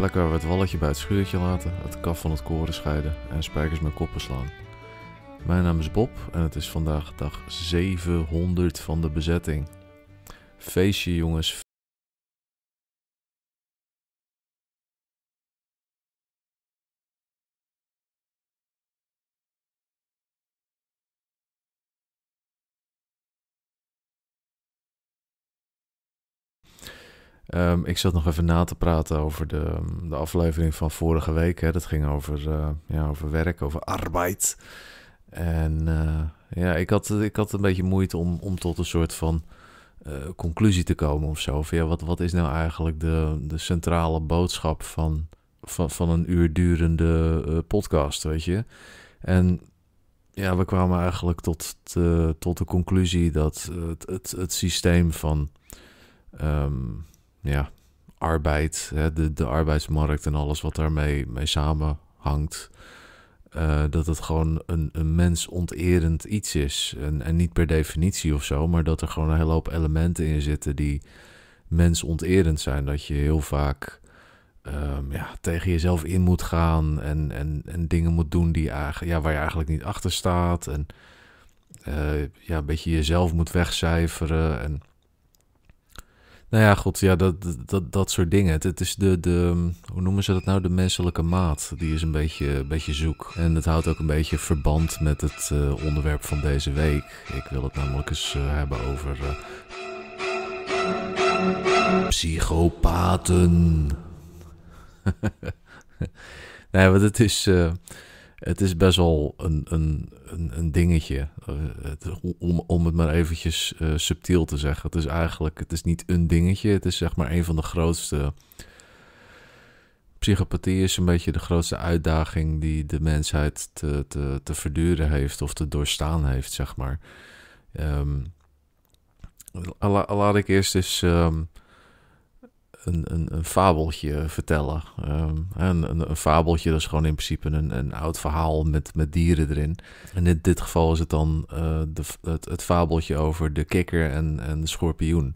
plek waar we het walletje bij het schuurtje laten, het kaf van het koren scheiden en spijkers met koppen slaan. Mijn naam is Bob en het is vandaag dag 700 van de bezetting. Feestje jongens, Ehm, ik zat nog even na te praten over de, ehm, de aflevering van vorige week. Hè. Dat ging over, eh, ja, over werk, over arbeid. En eh, ja, ik had, ik had een beetje moeite om, om tot een soort van eh, conclusie te komen of zo. ja, wat, wat is nou eigenlijk de, de centrale boodschap van, van, van een uur durende podcast, weet je? En ja, we kwamen eigenlijk tot, de, tot de conclusie dat het, het, het systeem van... Ehm, ja, arbeid, hè, de, de arbeidsmarkt en alles wat daarmee mee samenhangt. Eh, dat het gewoon een, een mens iets is. En, en niet per definitie of zo, maar dat er gewoon een hele hoop elementen in zitten die mensonterend zijn. Dat je heel vaak ehm, ja, tegen jezelf in moet gaan en, en, en dingen moet doen die ja, waar je eigenlijk niet achter staat. En eh, ja, een beetje jezelf moet wegcijferen. En nou ja, god, ja, dat, dat, dat soort dingen. Het, is de, de, hoe noemen ze dat nou? De menselijke maat. Die is een beetje, beetje zoek. En het houdt ook een beetje verband met het eh, onderwerp van deze week. Ik wil het namelijk eens eh, hebben over. Uh, psychopaten. nee, want het is het is best wel een, een, een, een dingetje. Eh, om, om het maar eventjes eh, subtiel te zeggen. Het is eigenlijk, het is niet een dingetje. Het is zeg maar een van de grootste. Psychopathie is een beetje de grootste uitdaging die de mensheid te, te, te verduren heeft of te doorstaan heeft, zeg maar. Um, la, laat ik eerst eens ehm, een, een, een fabeltje vertellen. Ehm, een, een, een, fabeltje, dat is gewoon in principe een, een oud verhaal met, met dieren erin. En in dit geval is het dan eh, de, het, het fabeltje over de kikker en, en de schorpioen.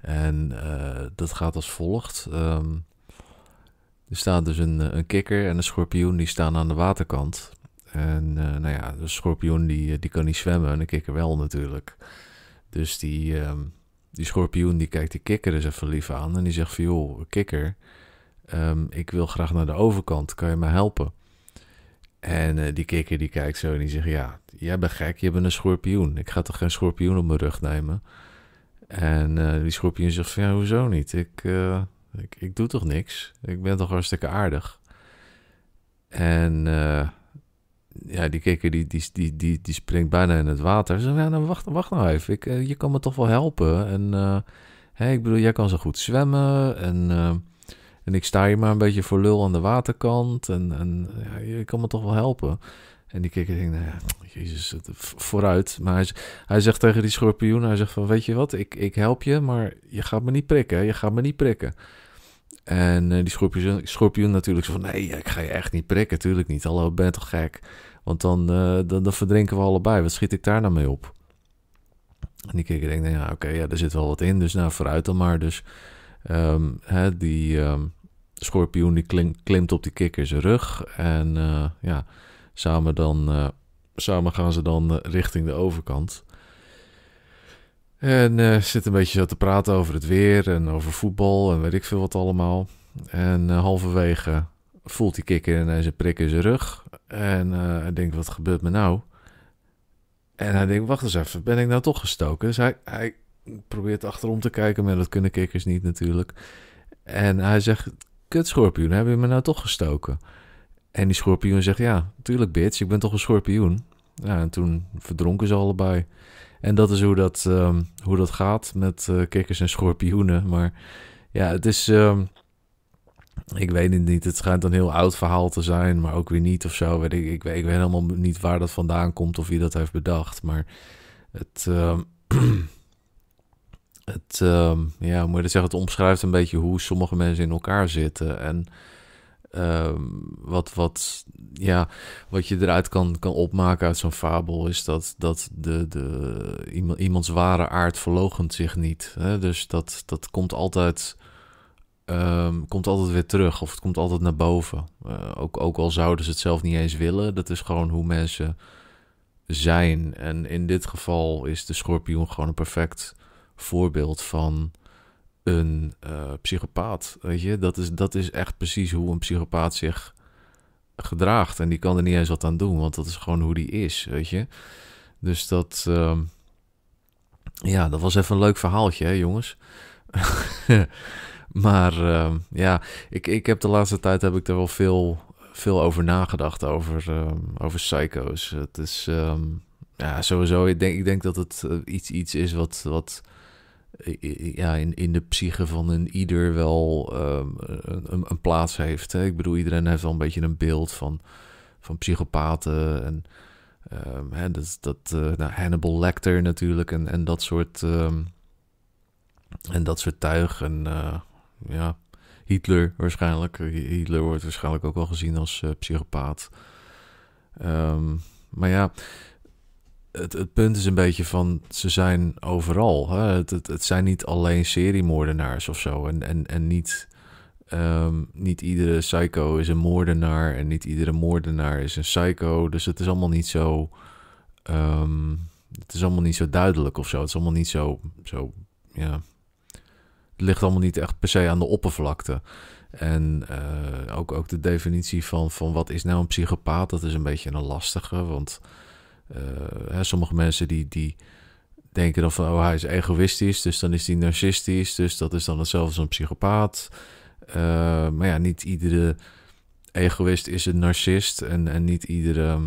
En eh, dat gaat als volgt. Ehm, er staat dus een, een kikker en een schorpioen die staan aan de waterkant. En eh, nou ja, de schorpioen die, die kan niet zwemmen en de kikker wel natuurlijk. Dus die... Ehm, die schorpioen die kijkt die kikker eens dus even lief aan. En die zegt van, joh, kikker, ehm, ik wil graag naar de overkant. Kan je me helpen? En eh, die kikker die kijkt zo en die zegt, ja, jij bent gek, je bent een schorpioen. Ik ga toch geen schorpioen op mijn rug nemen? En eh, die schorpioen zegt van, ja, hoezo niet? Ik, eh, ik, ik, doe toch niks? Ik ben toch hartstikke aardig? En ja, die kikker die, die, die, die, die springt bijna in het water. Ze ja, nou, wacht, wacht nou even. Ik, eh, je kan me toch wel helpen. En uh, ik bedoel, jij kan zo goed zwemmen. En, eh, en ik sta hier maar een beetje voor lul aan de waterkant. En, en ja, je kan me toch wel helpen. En die kikker denkt, nou ja, jezus, vooruit. Maar hij, hij, zegt tegen die schorpioen, hij zegt van, weet je wat, ik, ik help je, maar je gaat me niet prikken. Je gaat me niet prikken. En eh, die schorpioen, schorpioen natuurlijk zo van... Nee, ik ga je echt niet prikken. Tuurlijk niet. Hallo, ben toch gek? Want dan, eh, dan, dan verdrinken we allebei. Wat schiet ik daar nou mee op? En die kikker denk ik nou ja, oké, ja, er zit wel wat in. Dus nou, vooruit dan maar. Dus ehm, hè, die ehm, schorpioen die klimt op die kikker zijn rug. En eh, ja, samen, dan, samen gaan ze dan richting de overkant. En uh, zit een beetje zo te praten over het weer en over voetbal en weet ik veel wat allemaal. En eh, halverwege voelt hij kikker ineens een prik in zijn rug. En eh, hij denkt, wat gebeurt me nou? En hij denkt, wacht eens even, ben ik nou toch gestoken? Dus hij, hij probeert achterom te kijken, maar dat kunnen kikkers niet natuurlijk. En hij zegt, kut schorpioen, heb je me nou toch gestoken? En die schorpioen zegt, ja, tuurlijk bitch, ik ben toch een schorpioen. Ja, en toen verdronken ze allebei. En dat is hoe dat, ehm, hoe dat gaat met eh, kikkers en schorpioenen. Maar ja, het is. Ehm, ik weet het niet. Het schijnt een heel oud verhaal te zijn, maar ook weer niet of zo. Weet ik, ik, weet, helemaal niet waar dat vandaan komt of wie dat heeft bedacht. Maar het. Um, het, ja, moet je zeggen, het omschrijft een beetje hoe sommige mensen in elkaar zitten. En Ehm, wat, wat, ja, wat je eruit kan, kan opmaken uit zo'n fabel is dat, dat de, de, iemand, iemands ware aard verlogent zich niet. Hè? Dus dat, dat komt, altijd, ehm, komt altijd weer terug of het komt altijd naar boven. Eh, ook, ook al zouden ze het zelf niet eens willen, dat is gewoon hoe mensen zijn. En in dit geval is de schorpioen gewoon een perfect voorbeeld van een eh, psychopaat. Weet je, dat is, dat is echt precies hoe een psychopaat zich gedraagt. En die kan er niet eens wat aan doen, want dat is gewoon hoe die is, weet je. Dus dat, ehm, ja, dat was even een leuk verhaaltje, hè, jongens. maar ehm, ja, ik, ik heb de laatste tijd heb ik er wel veel, veel over nagedacht, over, ehm, over psycho's. Het is, ja, sowieso, ik denk, ik denk dat het eh, iets, iets is wat... wat ja, in, in de psyche van een ieder wel ehm, een, een, plaats heeft. Hè? Ik bedoel, iedereen heeft wel een beetje een beeld van, van psychopaten en um, hè, dat, dat eh, nou, Hannibal Lecter natuurlijk en, en dat soort um, en dat soort tuig en eh, ja, Hitler waarschijnlijk. Hitler wordt waarschijnlijk ook wel gezien als eh, psychopaat. maar ja, het, het, punt is een beetje van ze zijn overal. Hè? Het, het, zijn niet alleen seriemoordenaars of zo. En, en, en niet, ehm, niet iedere psycho is een moordenaar. En niet iedere moordenaar is een psycho. Dus het is allemaal niet zo. Ehm, het is allemaal niet zo duidelijk of zo. Het is allemaal niet zo. zo ja. Het ligt allemaal niet echt per se aan de oppervlakte. En eh, ook, ook de definitie van, van wat is nou een psychopaat, dat is een beetje een lastige. Want eh, sommige mensen die, die denken dan van, oh, hij is egoïstisch, dus dan is hij narcistisch, dus dat is dan hetzelfde als een psychopaat. Eh, maar ja, niet iedere egoïst is een narcist en, en niet iedere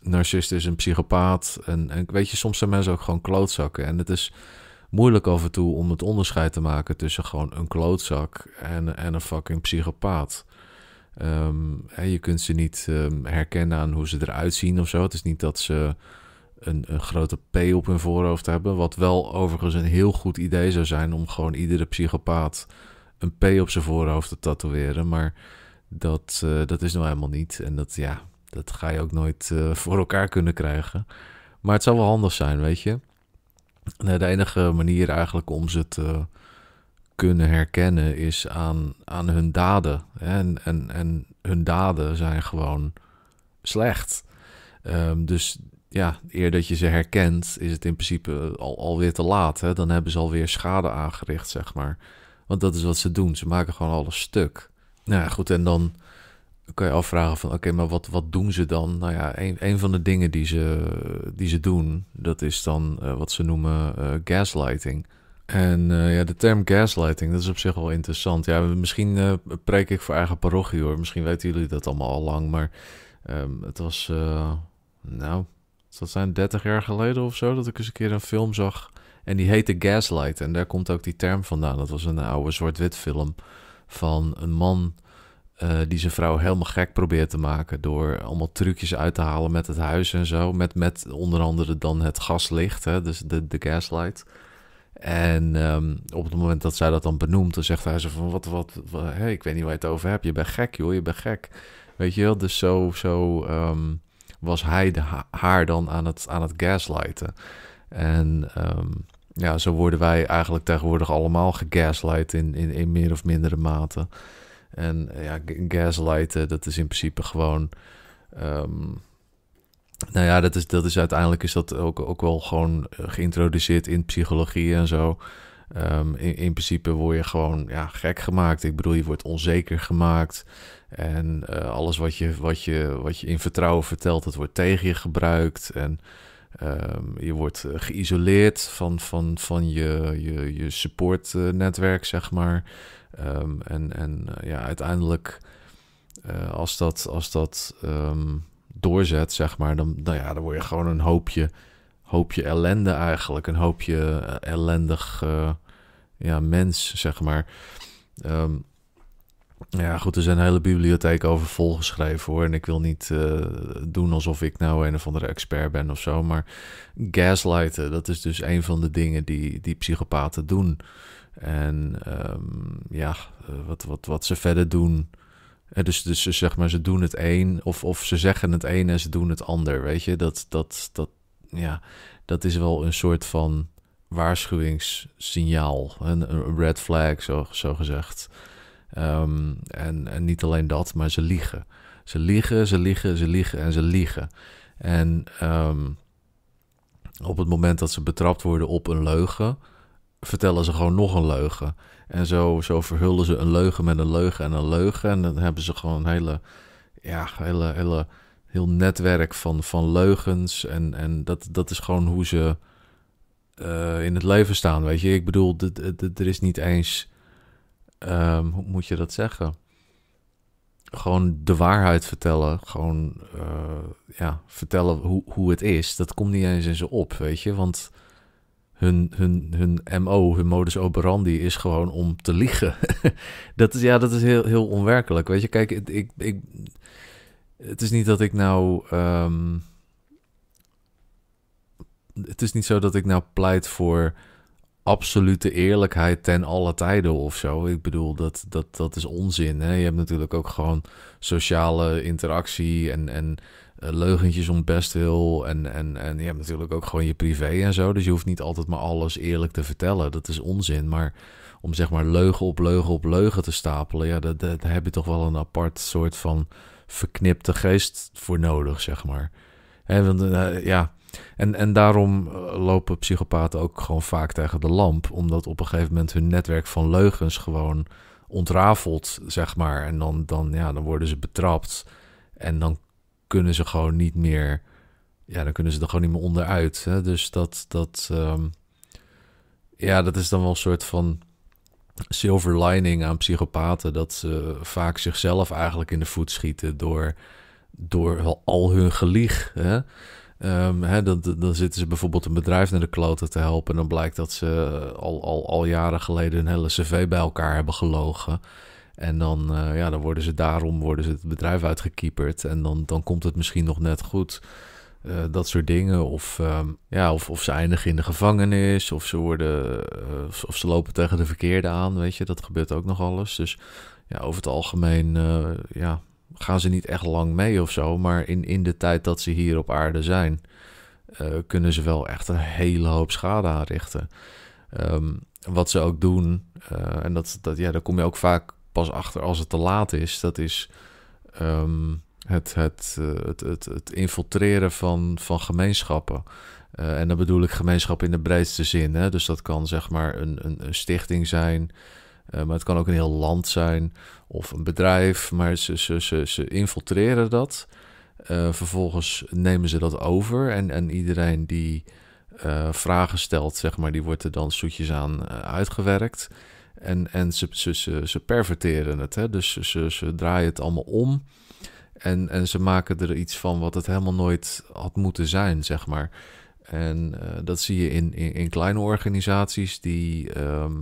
narcist is een psychopaat. En, en weet je, soms zijn mensen ook gewoon klootzakken. En het is moeilijk af en toe om het onderscheid te maken tussen gewoon een klootzak en, en een fucking psychopaat. Ehm, je kunt ze niet ehm, herkennen aan hoe ze eruit zien of zo. Het is niet dat ze een, een, grote P op hun voorhoofd hebben. Wat wel overigens een heel goed idee zou zijn om gewoon iedere psychopaat een P op zijn voorhoofd te tatoeëren. Maar dat, eh, dat is nou helemaal niet. En dat, ja, dat ga je ook nooit eh, voor elkaar kunnen krijgen. Maar het zou wel handig zijn, weet je. Nou, de enige manier eigenlijk om ze te kunnen herkennen is aan, aan hun daden. En, en, en hun daden zijn gewoon slecht. Ehm, dus ja, eer dat je ze herkent, is het in principe eh, al, alweer te laat. Hè? Dan hebben ze alweer schade aangericht, zeg maar. Want dat is wat ze doen. Ze maken gewoon alles stuk. Nou ja, goed, en dan kan je afvragen van... oké, maar wat, wat doen ze dan? Nou ja, een, een van de dingen die ze, die ze doen... dat is dan eh, wat ze noemen eh, gaslighting. En eh, ja, de term gaslighting, dat is op zich wel interessant. Ja, misschien uh, preek ik voor eigen parochie hoor. Misschien weten jullie dat allemaal al lang. Maar ehm, het was, uh, nou, dat zijn 30 jaar geleden of zo... dat ik eens een keer een film zag. En die heette Gaslight. En daar komt ook die term vandaan. Dat was een oude zwart witfilm van een man... die zijn vrouw helemaal gek probeert te maken. Door allemaal trucjes uit te halen met het huis en zo. Met, met onder andere dan het gaslicht, hè, dus de, de gaslight. En ehm, op het moment dat zij dat dan benoemt, dan zegt hij ze van... Wat, wat, hey, ik weet niet waar je het over hebt. Je bent gek, joh. Je bent gek. Weet je wel? Dus zo, zo ehm, was hij haar dan aan het, aan het gaslighten. En ehm, ja, zo worden wij eigenlijk tegenwoordig allemaal gegaslight in, in, in meer of mindere mate. En ja, gaslighten, dat is in principe gewoon nou ja, dat is, dat is uiteindelijk is dat ook, ook wel gewoon eh, geïntroduceerd in psychologie en zo. Ehm, in, in, principe word je gewoon ja, gek gemaakt. Ik bedoel, je wordt onzeker gemaakt. En eh, alles wat je, wat, je, wat je in vertrouwen vertelt, dat wordt tegen je gebruikt. En ehm, je wordt eh, geïsoleerd van, van, van je, je, je supportnetwerk, zeg maar. Ehm, en en ja, uiteindelijk, als dat, als dat doorzet, zeg maar, dan, nou ja, dan word je gewoon een hoopje, hoopje ellende eigenlijk. Een hoopje eh, ellendig eh, ja, mens, zeg maar. Ehm, ja, goed, er zijn hele bibliotheken over volgeschreven hoor. En ik wil niet eh, doen alsof ik nou een of andere expert ben of zo. Maar gaslighten, dat is dus een van de dingen die, die psychopaten doen. En ehm, ja, wat, wat, wat ze verder doen, dus, dus ze, zeg maar, ze doen het een, of, of ze zeggen het een en ze doen het ander. Weet je, dat, dat, dat, ja, dat is wel een soort van waarschuwingssignaal, een, red flag, zo, zo gezegd. Ehm, en, en niet alleen dat, maar ze liegen. Ze liegen, ze liegen, ze liegen en ze liegen. En ehm, op het moment dat ze betrapt worden op een leugen, vertellen ze gewoon nog een leugen. En zo, zo verhullen ze een leugen met een leugen en een leugen. En dan hebben ze gewoon een hele, ja, hele, hele, heel netwerk van, van leugens. En, en dat, dat is gewoon hoe ze eh, in het leven staan, weet je. Ik bedoel, er is niet eens, ehm, hoe moet je dat zeggen? Gewoon de waarheid vertellen. Gewoon eh, ja, vertellen hoe, hoe het is. Dat komt niet eens in ze op, weet je. Want hun, hun, hun MO, hun modus operandi, is gewoon om te liegen. dat is, ja, dat is heel, heel onwerkelijk. Weet je, kijk, ik, ik, het is niet dat ik nou. Ehm, het is niet zo dat ik nou pleit voor absolute eerlijkheid ten alle tijden of zo. Ik bedoel, dat, dat, dat is onzin. Hè? Je hebt natuurlijk ook gewoon sociale interactie en, en eh, leugentjes om best heel. En, en, en je hebt natuurlijk ook gewoon je privé en zo. Dus je hoeft niet altijd maar alles eerlijk te vertellen. Dat is onzin. Maar om zeg maar leugen op leugen op leugen te stapelen. Ja, dat, dat daar heb je toch wel een apart soort van verknipte geest voor nodig, zeg maar. He, want, eh, ja. En, en daarom eh, lopen psychopaten ook gewoon vaak tegen de lamp. Omdat op een gegeven moment hun netwerk van leugens gewoon ontrafelt, zeg maar. En dan, dan, ja, dan worden ze betrapt. En dan kunnen ze gewoon niet meer. Ja, dan kunnen ze er gewoon niet meer onderuit. Hè? Dus dat. dat ehm, ja, dat is dan wel een soort van silver lining aan psychopaten. Dat ze vaak zichzelf eigenlijk in de voet schieten door, door al hun gelieg. Hè? Ehm, hè, dan, dan, zitten ze bijvoorbeeld een bedrijf naar de kloten te helpen. En dan blijkt dat ze al, al, al jaren geleden een hele cv bij elkaar hebben gelogen. En dan, eh, ja, dan worden ze daarom worden ze het bedrijf uitgekieperd. En dan, dan komt het misschien nog net goed. Eh, dat soort dingen. Of, ehm, ja, of, of ze eindigen in de gevangenis. Of ze, worden, eh, of, ze lopen tegen de verkeerde aan. Weet je, dat gebeurt ook nog alles. Dus ja, over het algemeen ja, gaan ze niet echt lang mee of zo. Maar in, in de tijd dat ze hier op aarde zijn, kunnen ze wel echt een hele hoop schade aanrichten. Ehm, wat ze ook doen, en dat, dat, ja, daar kom je ook vaak pas achter als het te laat is. Dat is ehm, het, eh, het, het, het, infiltreren van, van gemeenschappen. Eh, en dan bedoel ik gemeenschap in de breedste zin. Hè? Dus dat kan zeg maar een, een, stichting zijn, eh, maar het kan ook een heel land zijn of een bedrijf. Maar ze, ze, ze, ze infiltreren dat. vervolgens nemen ze dat over en, en iedereen die vragen stelt, zeg maar, die wordt er dan zoetjes aan uitgewerkt. En, en ze, ze, ze, perverteren het. Hè? Dus ze, ze draaien het allemaal om. En, en ze maken er iets van wat het helemaal nooit had moeten zijn, zeg maar. En eh, dat zie je in, in, kleine organisaties die ehm,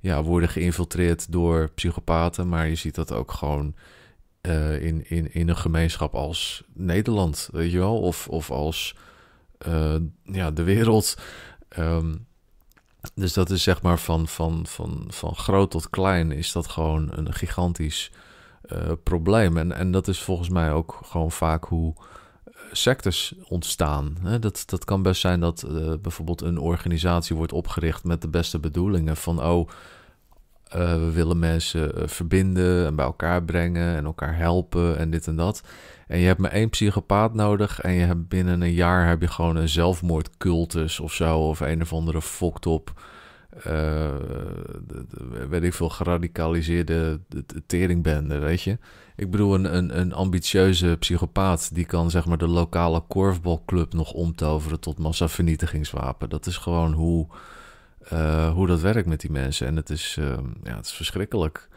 ja, worden geïnfiltreerd door psychopaten. Maar je ziet dat ook gewoon eh, in, in, in een gemeenschap als Nederland, weet je wel. Of, of als eh, ja, de wereld. Um, dus dat is zeg maar van, van, van, van groot tot klein is dat gewoon een gigantisch eh, probleem. En, en dat is volgens mij ook gewoon vaak hoe eh, sectes ontstaan. Hè? Dat, dat kan best zijn dat eh, bijvoorbeeld een organisatie wordt opgericht met de beste bedoelingen van oh eh, we willen mensen eh, verbinden en bij elkaar brengen en elkaar helpen en dit en dat. En je hebt maar één psychopaat nodig en je hebt binnen een jaar heb je gewoon een zelfmoordcultus of zo. Of een of andere fokt op. Eh, weet ik veel, geradicaliseerde teringbende, weet je. Ik bedoel, een, een, een ambitieuze psychopaat die kan zeg maar de lokale korfbalclub nog omtoveren tot massavernietigingswapen. Dat is gewoon hoe eh, hoe dat werkt met die mensen. En het is, ehm, ja, het is verschrikkelijk.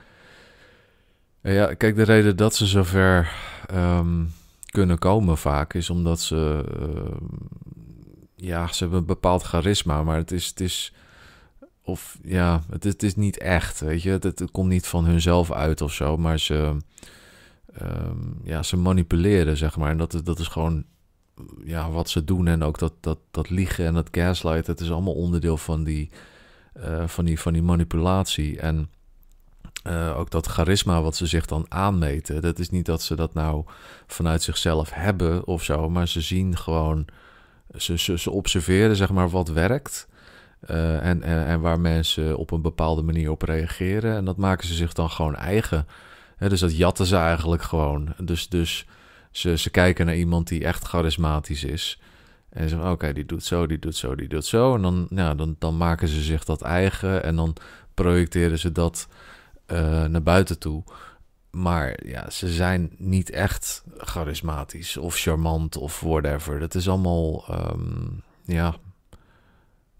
ja, kijk, de reden dat ze zover um, kunnen komen vaak is omdat ze. Ehm, ja, ze hebben een bepaald charisma, maar het is. Het is of ja, het is, het is niet echt, weet je. Het, komt niet van hunzelf uit of zo, maar ze. ja, ze manipuleren, zeg maar. En dat, dat is gewoon ja, wat ze doen en ook dat, dat, dat liegen en dat gaslighten, het is allemaal onderdeel van die, eh, van die, van die manipulatie. En eh, ook dat charisma wat ze zich dan aanmeten, dat is niet dat ze dat nou vanuit zichzelf hebben of zo, maar ze zien gewoon, ze, ze, ze observeren zeg maar wat werkt. Eh, en, en, en, waar mensen op een bepaalde manier op reageren. En dat maken ze zich dan gewoon eigen. dus dat jatten ze eigenlijk gewoon. Dus, dus ze, ze kijken naar iemand die echt charismatisch is. En ze zeggen, oké, die doet zo, die doet zo, die doet zo. En dan, ja, dan, dan maken ze zich dat eigen en dan projecteren ze dat eh, naar buiten toe. Maar ja, ze zijn niet echt charismatisch of charmant of whatever. Dat is allemaal, ehm, ja,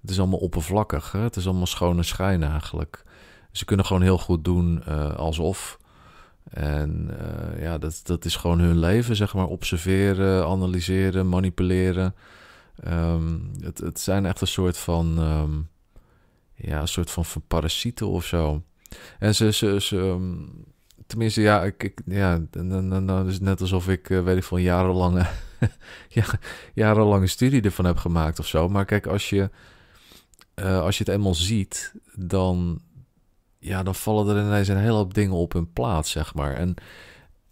het is allemaal oppervlakkig. Hè? Het is allemaal schone schijn eigenlijk. Ze kunnen gewoon heel goed doen eh, alsof. En eh, ja, dat, dat is gewoon hun leven, zeg maar. Observeren, analyseren, manipuleren. Ehm, het, het zijn echt een soort van, ehm, ja, een soort van, van parasieten of zo. En ze, ze, ze ehm, tenminste, ja, ik, ik ja, nou, dan net alsof ik, eh, weet ik veel, jarenlange, jarenlange studie ervan heb gemaakt of zo. Maar kijk, als je, eh, als je het eenmaal ziet, dan, ja, dan vallen er ineens een hele hoop dingen op hun plaats, zeg maar. En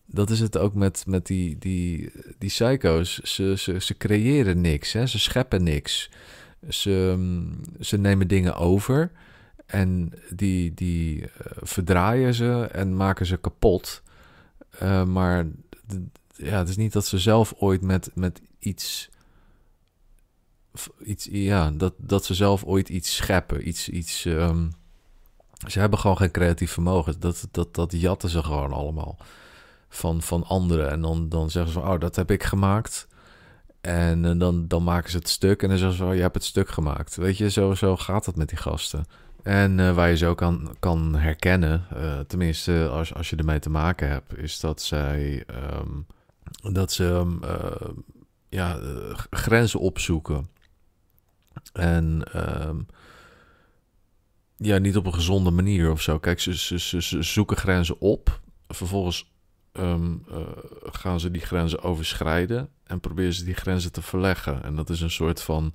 dat is het ook met, met die, die, die psycho's. Ze, ze, ze creëren niks, hè? ze scheppen niks. Ze, mm, ze nemen dingen over en die, die eh, verdraaien ze en maken ze kapot. Eh, maar ja, het is niet dat ze zelf ooit met, met iets iets, ja, dat, dat ze zelf ooit iets scheppen, iets, iets ehm, ze hebben gewoon geen creatief vermogen. Dat, dat, dat jatten ze gewoon allemaal van, van anderen. En dan, dan zeggen ze oh, dat heb ik gemaakt. En, eh, dan, dan maken ze het stuk en dan zeggen ze, oh, je hebt het stuk gemaakt. Weet je, zo, gaat dat met die gasten. En eh, waar je ze ook kan herkennen, eh, tenminste als, als je ermee te maken hebt, is dat zij ehm, dat ze ehm, ja, grenzen opzoeken. En ehm, ja, niet op een gezonde manier of zo. Kijk, ze, ze, ze, zoeken grenzen op. Vervolgens ehm, eh, gaan ze die grenzen overschrijden. En proberen ze die grenzen te verleggen. En dat is een soort van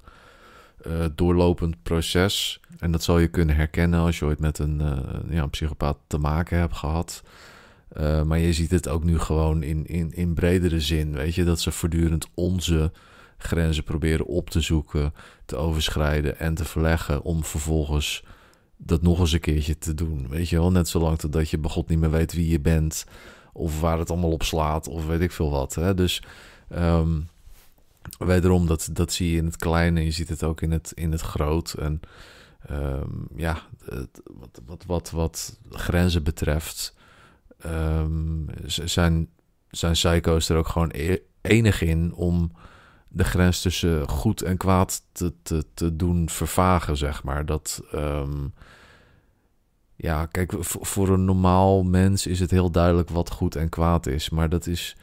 eh, doorlopend proces. En dat zal je kunnen herkennen als je ooit met een, eh, ja, een psychopaat te maken hebt gehad. maar je ziet het ook nu gewoon in, in, in bredere zin. Weet je, dat ze voortdurend onze grenzen proberen op te zoeken, te overschrijden en te verleggen. Om vervolgens dat nog eens een keertje te doen. Weet je wel, net zolang totdat je bij God niet meer weet wie je bent. Of waar het allemaal op slaat, of weet ik veel wat. Hè? Dus ehm, wederom, dat, dat zie je in het kleine en je ziet het ook in het, in het groot. En ehm, ja, wat, wat, wat, wat grenzen betreft, ehm, zijn, zijn psycho's er ook gewoon e-, enig in om de grens tussen goed en kwaad te, te, te doen vervagen, zeg maar. Dat, ehm, ja, kijk, voor een normaal mens is het heel duidelijk wat goed en kwaad is. Maar dat is,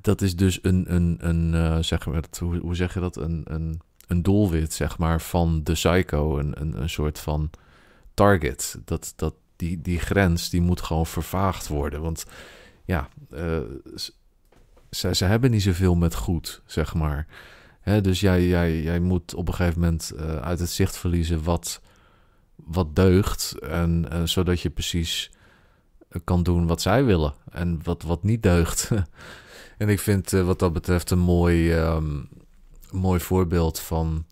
dat is dus een, een, een eh, zeg maar, hoe, hoe, zeg je dat? Een, een, een doelwit, zeg maar, van de psycho. Een, een, een soort van target. Dat, dat, die, die grens, die moet gewoon vervaagd worden. Want ja, uh, ze, ze hebben niet zoveel met goed, zeg maar dus jij, jij, jij moet op een gegeven moment eh, uit het zicht verliezen wat, wat deugt. En, eh, zodat je precies eh, kan doen wat zij willen en wat, wat niet deugt. en ik vind wat dat betreft een mooi, ehm, mooi voorbeeld van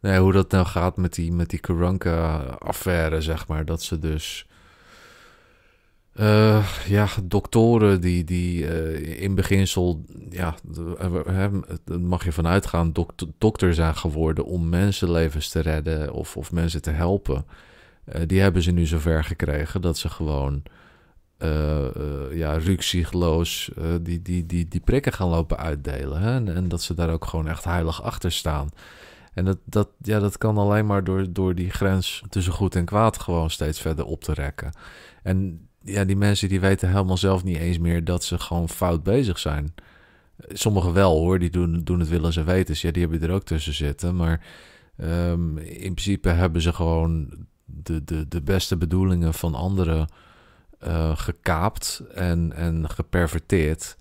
nou hoe dat nou gaat met die, met die Karanka-affaire, zeg maar. Dat ze dus uh, ja, doktoren die, die eh, in beginsel, ja, daar mag je van uitgaan, dok dokter zijn geworden om mensenlevens te redden of, of mensen te helpen. Eh, die hebben ze nu zover gekregen dat ze gewoon ja, rukzichtloos die, die, die, die prikken gaan lopen uitdelen. Hè? En, en, dat ze daar ook gewoon echt heilig achter staan. En dat, dat, ja, dat kan alleen maar door, door die grens tussen goed en kwaad gewoon steeds verder op te rekken. En ja, die mensen die weten helemaal zelf niet eens meer dat ze gewoon fout bezig zijn. Sommigen wel hoor, die doen, doen het willen ze weten. Dus ja, die hebben er ook tussen zitten. Maar ehm, in principe hebben ze gewoon de, de, de beste bedoelingen van anderen eh, gekaapt en, en geperverteerd.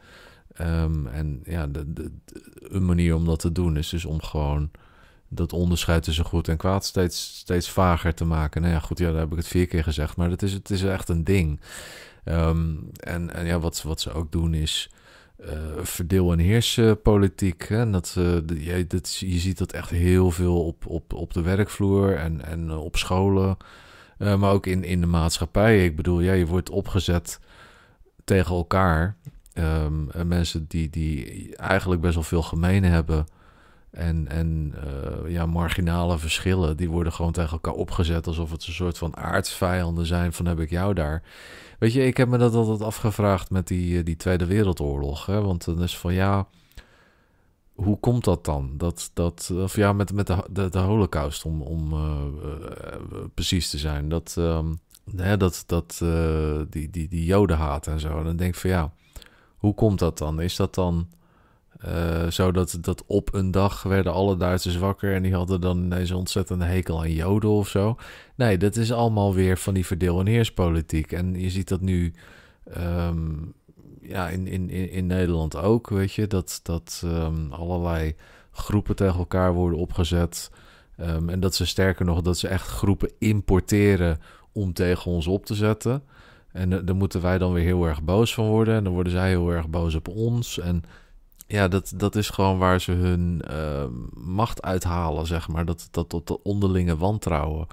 Ehm, en ja, de, de, een manier om dat te doen is dus om gewoon dat onderscheid tussen goed en kwaad steeds, steeds vager te maken. Nou ja, goed, ja, daar heb ik het vier keer gezegd, maar dat is, het is echt een ding. Ehm, en, en ja, wat, wat ze ook doen is eh, verdeel- en heerspolitiek. Hè? dat, uh, je, dat, je ziet dat echt heel veel op, op, op de werkvloer en, en eh, op scholen. maar ook in, in de maatschappij. Ik bedoel, ja, je wordt opgezet tegen elkaar. Um, mensen die, die eigenlijk best wel veel gemeen hebben en, en eh, ja, marginale verschillen, die worden gewoon tegen elkaar opgezet alsof het een soort van aardsvijanden zijn van heb ik jou daar. Weet je, ik heb me dat altijd afgevraagd met die, eh, die Tweede Wereldoorlog. Hè? Want dan is van ja, hoe komt dat dan? Dat, dat, of ja, met, met de, de, de holocaust om, om eh, precies te zijn. Dat, ehm, hè, dat, dat die, die, die jodenhaat en zo. En dan denk ik van ja, hoe komt dat dan? Is dat dan uh, eh, zodat dat op een dag werden alle Duitsers wakker en die hadden dan ineens ontzettende hekel aan Joden of zo. Nee, dat is allemaal weer van die verdeel- en heerspolitiek. En je ziet dat nu ehm, ja, in, in, in Nederland ook, weet je, dat, dat ehm, allerlei groepen tegen elkaar worden opgezet. Ehm, en dat ze sterker nog, dat ze echt groepen importeren om tegen ons op te zetten. En eh, daar moeten wij dan weer heel erg boos van worden. En dan worden zij heel erg boos op ons. En ja, dat, dat is gewoon waar ze hun ehm, macht uithalen, zeg maar. Dat, dat tot de onderlinge wantrouwen.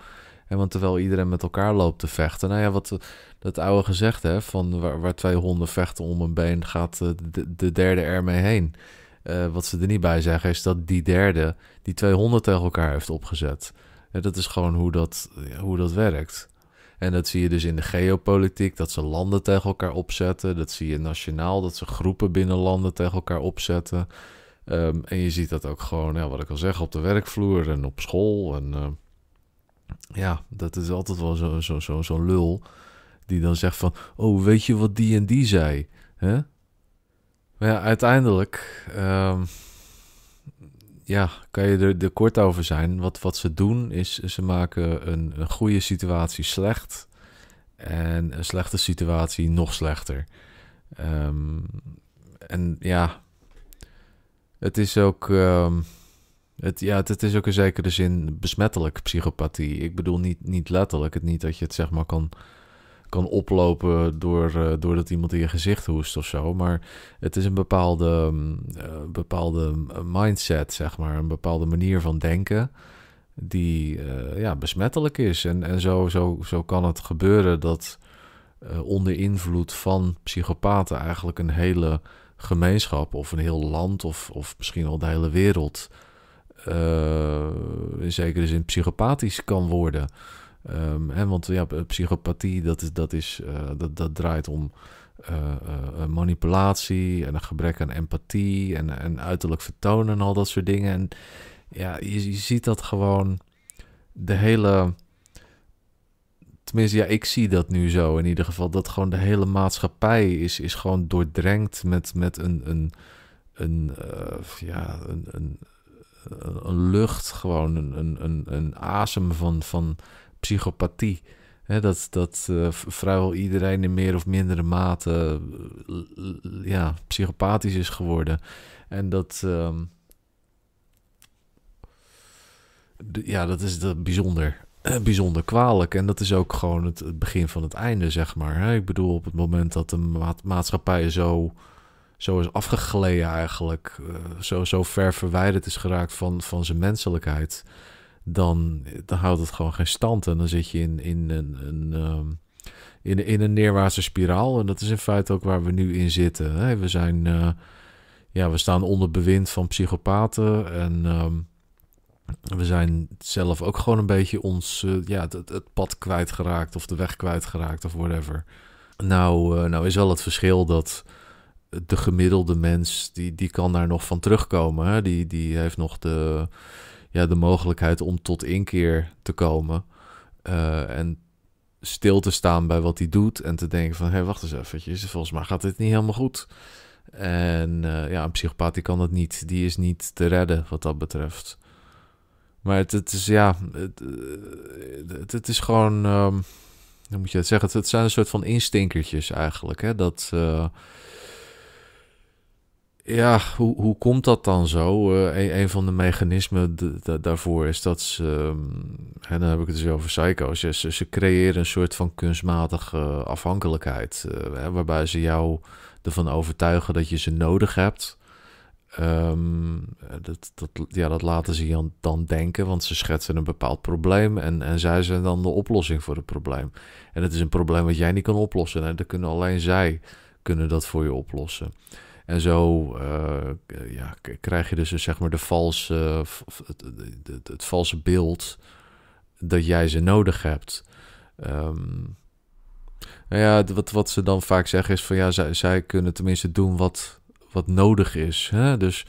En want terwijl iedereen met elkaar loopt te vechten. Nou ja, wat dat oude gezegd hè, van waar, waar twee honden vechten om een been, gaat eh, de, de derde er mee heen. Eh, wat ze er niet bij zeggen is dat die derde die twee honden tegen elkaar heeft opgezet. en dat is gewoon hoe dat, hoe dat werkt. En dat zie je dus in de geopolitiek, dat ze landen tegen elkaar opzetten. Dat zie je nationaal, dat ze groepen binnen landen tegen elkaar opzetten. Ehm, en je ziet dat ook gewoon, ja, wat ik al zeg, op de werkvloer en op school. En ehm, ja, dat is altijd wel zo'n zo, zo, zo lul die dan zegt van, oh, weet je wat die en die zei? Maar ja, uiteindelijk... Ehm, ja, kan je er, kort over zijn. Wat, wat ze doen is, ze maken een, een goede situatie slecht en een slechte situatie nog slechter. Ehm, en ja, het is ook. Ehm, het, ja, het, is ook in zekere zin besmettelijk, psychopathie. Ik bedoel niet, niet letterlijk. Het niet dat je het zeg maar kan kan oplopen door, uh, doordat iemand in je gezicht hoest of zo. Maar het is een bepaalde, mm, eh, bepaalde eh, mindset, zeg maar. Een bepaalde manier van denken die ja, besmettelijk is. En, en zo, zo, zo kan het gebeuren dat onder invloed van psychopaten eigenlijk een hele gemeenschap of een heel land of, of misschien wel de hele wereld... in zekere zin psychopathisch kan worden. Ehm, hè, want ja, psychopathie, dat, is, dat, is, eh, dat, dat draait om eh, eh, manipulatie en een gebrek aan empathie en, en uiterlijk vertonen en al dat soort dingen. En ja, je, je ziet dat gewoon de hele. Tenminste, ja, ik zie dat nu zo in ieder geval. Dat gewoon de hele maatschappij is, is gewoon doordrenkt met, met een, een, een, ja, een, een, een, lucht, gewoon een, een, een, een asem van, van psychopathie. dat dat eh, vrijwel iedereen in meer of mindere mate eh, ja, psychopathisch is geworden. En dat. Ehm, ja, dat is dat bijzonder. Bijzonder kwalijk. En dat is ook gewoon het, begin van het einde, zeg maar. Ik bedoel, op het moment dat de maatschappij zo, zo is afgegleden, eigenlijk. Eh, zo, zo ver verwijderd is geraakt van, van zijn menselijkheid dan, dan houdt het gewoon geen stand. En dan zit je in, in, een, een, ehm, in, in een neerwaartse spiraal. En dat is in feite ook waar we nu in zitten. Hè? We zijn. Eh, ja, we staan onder bewind van psychopaten. En ehm, we zijn zelf ook gewoon een beetje ons, eh, ja, het, het pad kwijtgeraakt of de weg kwijtgeraakt of whatever. Nou, eh, nou is wel het verschil dat de gemiddelde mens, die, die kan daar nog van terugkomen. Hè? Die, die heeft nog de, de mogelijkheid om tot inkeer te komen. Eh, en stil te staan bij wat hij doet. En te denken van, hé, hey, wacht eens eventjes. Volgens mij gaat dit niet helemaal goed. En eh, ja, een psychopaat die kan dat niet. Die is niet te redden wat dat betreft. Maar het, het is, ja... Het, eh, het, is gewoon... Ehm, hoe moet je het zeggen? Het, het, zijn een soort van instinkertjes eigenlijk, hè. Dat ja, hoe, hoe komt dat dan zo? Eh, een, een, van de mechanismen daarvoor is dat ze, en ehm, dan heb ik het dus over psycho's, ze, creëren een soort van kunstmatige afhankelijkheid, eh, waarbij ze jou ervan overtuigen dat je ze nodig hebt. Ehm, dat, dat, ja, dat laten ze je dan denken, want ze schetsen een bepaald probleem en, en zij zijn dan de oplossing voor het probleem. En het is een probleem wat jij niet kan oplossen, en dat kunnen alleen zij kunnen dat voor je oplossen. En zo eh, ja, krijg je dus eh, zeg maar de valse, eh, het, het, valse beeld dat jij ze nodig hebt. Ehm, nou ja, wat, wat ze dan vaak zeggen is van ja, zij, zij kunnen tenminste doen wat, wat nodig is. Hè? Dus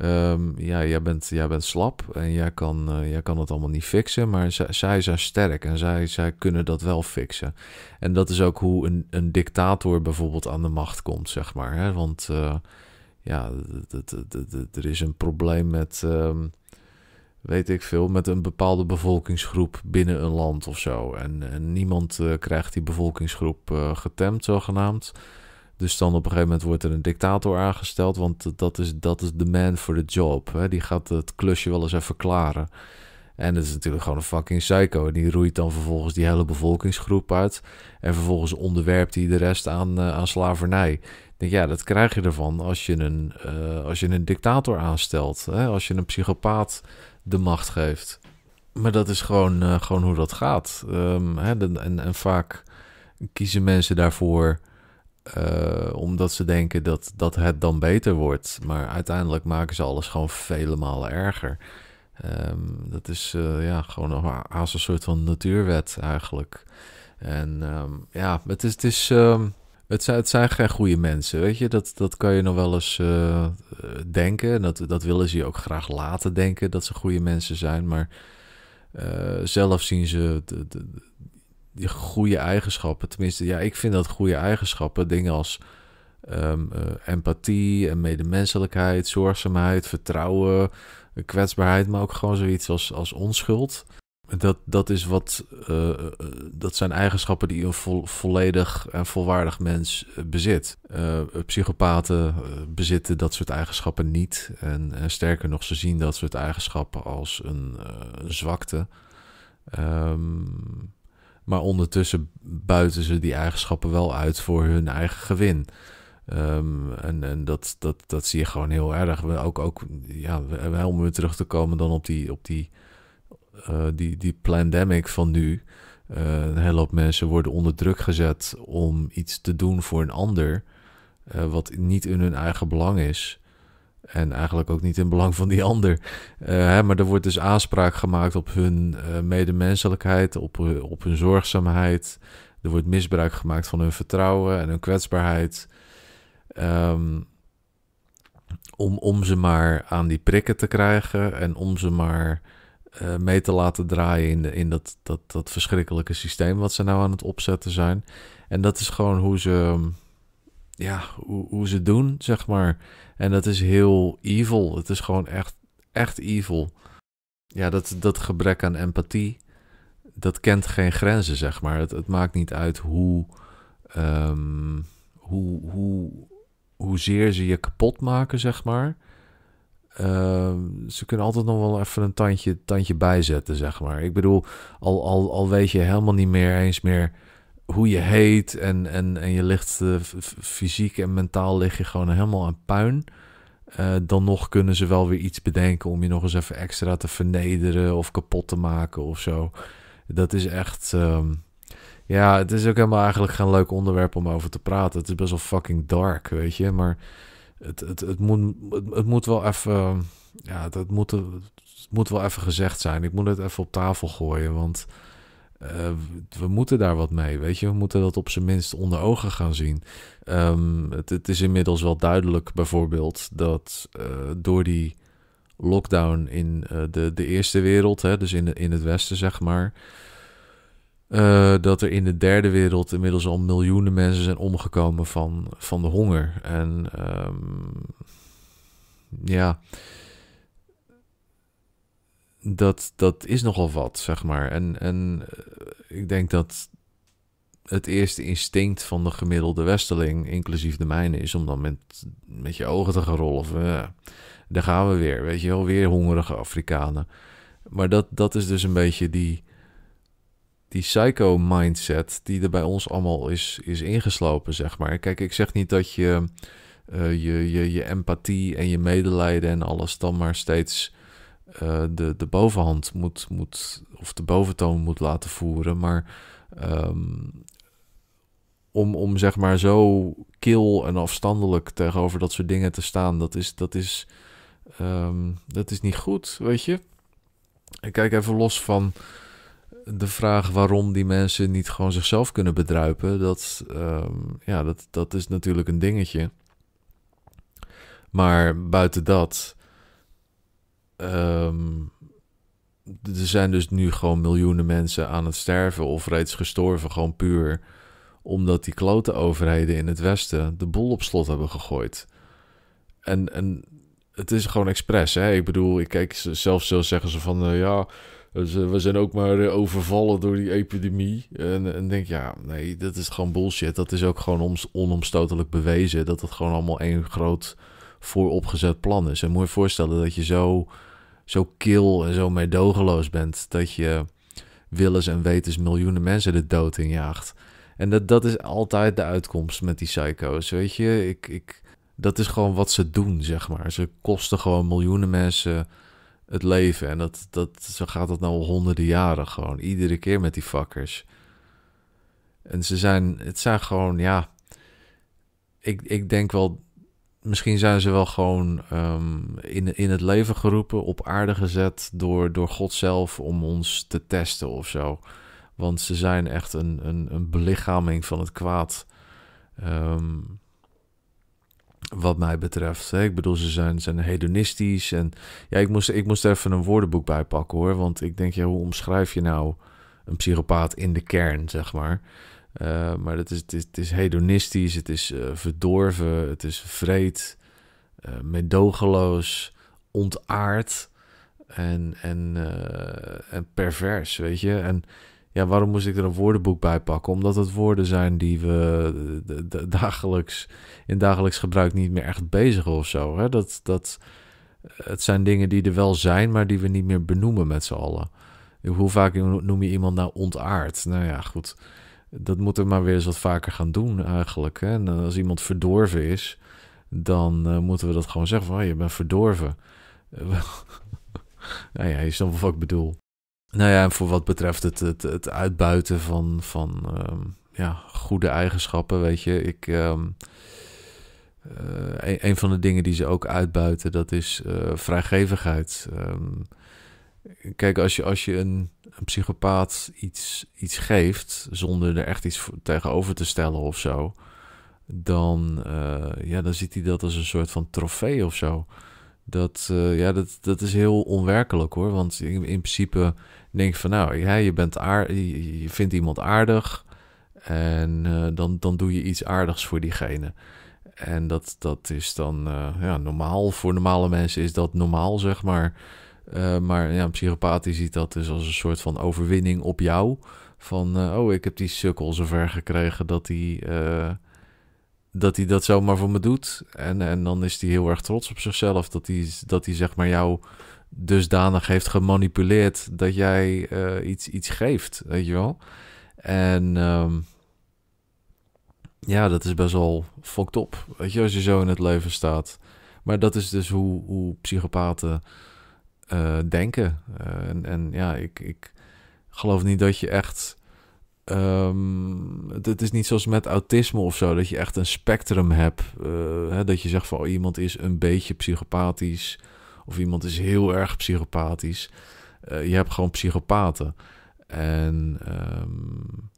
Ehm, ja, jij bent, jij bent slap en jij kan, eh, jij kan het allemaal niet fixen, maar zij zijn sterk en zij, zij kunnen dat wel fixen. En dat is ook hoe een, een dictator bijvoorbeeld aan de macht komt, zeg maar. Hè? Want eh, ja, er is een probleem met, ehm, weet ik veel, met een bepaalde bevolkingsgroep binnen een land of zo. En, niemand eh, krijgt die bevolkingsgroep getemd, zogenaamd. Dus dan op een gegeven moment wordt er een dictator aangesteld, want dat is, dat is de man for the job. Hè? Die gaat het klusje wel eens even klaren. En dat is natuurlijk gewoon een fucking psycho. En die roeit dan vervolgens die hele bevolkingsgroep uit. En vervolgens onderwerpt hij de rest aan, eh, aan slavernij. denk, ja, dat krijg je ervan als je een, eh, als je een dictator aanstelt. Hè? Als je een psychopaat de macht geeft. Maar dat is gewoon, eh, gewoon hoe dat gaat. Ehm, hè? en, en vaak kiezen mensen daarvoor eh, omdat ze denken dat, dat het dan beter wordt. Maar uiteindelijk maken ze alles gewoon vele malen erger. Ehm, dat is eh, ja, gewoon een, als een soort van natuurwet eigenlijk. En ehm, ja, het, is, het, is, ehm, het, zijn, geen goede mensen, weet je. Dat, dat kan je nog wel eens eh, denken. dat, dat willen ze je ook graag laten denken dat ze goede mensen zijn. Maar zelf zien ze de, de, goede eigenschappen. Tenminste, ja, ik vind dat goede eigenschappen. Dingen als um, empathie en medemenselijkheid, zorgzaamheid, vertrouwen, kwetsbaarheid, maar ook gewoon zoiets als, als onschuld. Dat, dat, is wat, eh, eh, dat zijn eigenschappen die een volledig en volwaardig mens bezit. Uh, psychopaten bezitten dat soort eigenschappen niet. En, sterker nog, ze zien dat soort eigenschappen als een, zwakte. Um, maar ondertussen buiten ze die eigenschappen wel uit voor hun eigen gewin. Ehm, en en dat, dat, dat zie je gewoon heel erg. We ook, ook ja, om weer terug te komen dan op die, op die, eh, die, die pandemic van nu. Uh, een hele hoop mensen worden onder druk gezet om iets te doen voor een ander. Eh, wat niet in hun eigen belang is. En eigenlijk ook niet in belang van die ander. Eh, hè, maar er wordt dus aanspraak gemaakt op hun eh, medemenselijkheid, op, eh, op hun zorgzaamheid. Er wordt misbruik gemaakt van hun vertrouwen en hun kwetsbaarheid. Ehm, om, om ze maar aan die prikken te krijgen en om ze maar mee te laten draaien in, in dat, dat, dat verschrikkelijke systeem wat ze nou aan het opzetten zijn. En dat is gewoon hoe ze, ja, hoe, hoe ze doen, zeg maar. En dat is heel evil. Het is gewoon echt, echt evil. Ja, dat, dat gebrek aan empathie, dat kent geen grenzen, zeg maar. Het, het maakt niet uit hoe, um, hoe, hoe, hoezeer ze je kapot maken, zeg maar. Ehm, ze kunnen altijd nog wel even een tandje, tandje bijzetten, zeg maar. Ik bedoel, al, al, al weet je helemaal niet meer eens meer hoe je heet en, en, en je ligt fysiek en mentaal lig je gewoon helemaal aan puin. Eh, dan nog kunnen ze wel weer iets bedenken om je nog eens even extra te vernederen of kapot te maken of zo. Dat is echt. Ehm, ja, het is ook helemaal eigenlijk geen leuk onderwerp om over te praten. Het is best wel fucking dark, weet je. Maar het, het, het, moet, het, moet wel even. Ja, het, moet, het moet wel even gezegd zijn. Ik moet het even op tafel gooien. Want eh, we moeten daar wat mee, weet je. We moeten dat op zijn minst onder ogen gaan zien. Ehm, het, het, is inmiddels wel duidelijk bijvoorbeeld dat eh, door die lockdown in eh, de, de Eerste Wereld, hè, dus in, in het Westen zeg maar... dat er in de derde wereld inmiddels al miljoenen mensen zijn omgekomen van, van de honger. En ehm, ja, dat, dat is nogal wat, zeg maar. En, en eh, ik denk dat het eerste instinct van de gemiddelde westeling, inclusief de mijne, is om dan met, met je ogen te gaan rollen. ja, daar gaan we weer, weet je wel, weer hongerige Afrikanen. Maar dat, dat is dus een beetje die, die psycho-mindset die er bij ons allemaal is, is ingeslopen, zeg maar. Kijk, ik zeg niet dat je, eh, je, je, je empathie en je medelijden en alles dan maar steeds eh, de, de bovenhand moet, moet, of de boventoon moet laten voeren. Maar ehm, om, om zeg maar zo kil en afstandelijk tegenover dat soort dingen te staan, dat is, dat is, ehm, dat is niet goed, weet je. Ik kijk even los van de vraag waarom die mensen niet gewoon zichzelf kunnen bedruipen. Dat, ehm, ja, dat, dat is natuurlijk een dingetje. Maar buiten dat Ehm, er zijn dus nu gewoon miljoenen mensen aan het sterven of reeds gestorven, gewoon puur omdat die klote overheden in het Westen de boel op slot hebben gegooid. En, en het is gewoon expres. Hè? Ik bedoel, ik kijk, zelfs zo zeggen ze van eh, ja, we zijn ook maar eh, overvallen door die epidemie. En, en denk, ja, nee, dat is gewoon bullshit. Dat is ook gewoon onomstotelijk bewezen dat het gewoon allemaal één groot vooropgezet plan is. En moet je voorstellen dat je zo zo kil en zo meedogenloos bent dat je willens en wetens miljoenen mensen de dood injaagt En dat, dat is altijd de uitkomst met die psycho's, weet je. Ik, ik, dat is gewoon wat ze doen, zeg maar. Ze kosten gewoon miljoenen mensen het leven. En dat, dat, zo gaat dat nou al honderden jaren gewoon. Iedere keer met die fuckers. En ze zijn, het zijn gewoon, ja... Ik, ik denk wel misschien zijn ze wel gewoon ehm, in, in het leven geroepen, op aarde gezet door, door God zelf om ons te testen of zo. Want ze zijn echt een, een, een belichaming van het kwaad. Ehm, wat mij betreft. Hè? Ik bedoel, ze zijn, zijn hedonistisch. En ja, ik moest, ik moest er even een woordenboek bij pakken hoor. Want ik denk, ja, hoe omschrijf je nou een psychopaat in de kern, zeg maar? Eh, maar het is, het, is, hedonistisch, het is eh, verdorven, het is vreed, uh, medogeloos, ontaard en, en, en pervers, weet je. En ja, waarom moest ik er een woordenboek bij pakken? Omdat het woorden zijn die we dagelijks, in dagelijks gebruik niet meer echt bezig of zo. Hè? Dat, dat, het zijn dingen die er wel zijn, maar die we niet meer benoemen met z'n allen. Hoe vaak noem je iemand nou ontaard? Nou ja, goed dat moeten we maar weer eens wat vaker gaan doen eigenlijk. Hè? En als iemand verdorven is, dan eh, moeten we dat gewoon zeggen van, oh, je bent verdorven. nou ja, je snapt wat ik bedoel. Nou ja, en voor wat betreft het, het, het uitbuiten van, van ehm, ja, goede eigenschappen, weet je, ik... Ehm, eh, een, van de dingen die ze ook uitbuiten, dat is eh, vrijgevigheid. Um, kijk, als je, als je een, een psychopaat iets, iets geeft zonder er echt iets tegenover te stellen of zo, dan, eh, ja, dan ziet hij dat als een soort van trofee of zo. Dat, eh, ja, dat, dat is heel onwerkelijk hoor. Want in, principe denk je van nou, ja, je, bent aard, je, vindt iemand aardig. En eh, dan, dan doe je iets aardigs voor diegene. En dat, dat is dan ja, normaal. Voor normale mensen is dat normaal, zeg maar. Eh, maar ja, een psychopaat ziet dat dus als een soort van overwinning op jou. Van, eh, oh, ik heb die sukkel zover gekregen dat hij eh, dat, hij dat zomaar voor me doet. En, en dan is hij heel erg trots op zichzelf dat hij, dat zeg maar jou dusdanig heeft gemanipuleerd dat jij iets, iets geeft, weet je wel. En ehm, ja, dat is best wel fucked up, weet je, als je zo in het leven staat. Maar dat is dus hoe, hoe psychopaten eh, denken. Eh, en, ja, ik, ik geloof niet dat je echt. Ehm, het, is niet zoals met autisme of zo, dat je echt een spectrum hebt. Eh, hè, dat je zegt van oh, iemand is een beetje psychopathisch of iemand is heel erg psychopathisch. je hebt gewoon psychopaten. En um,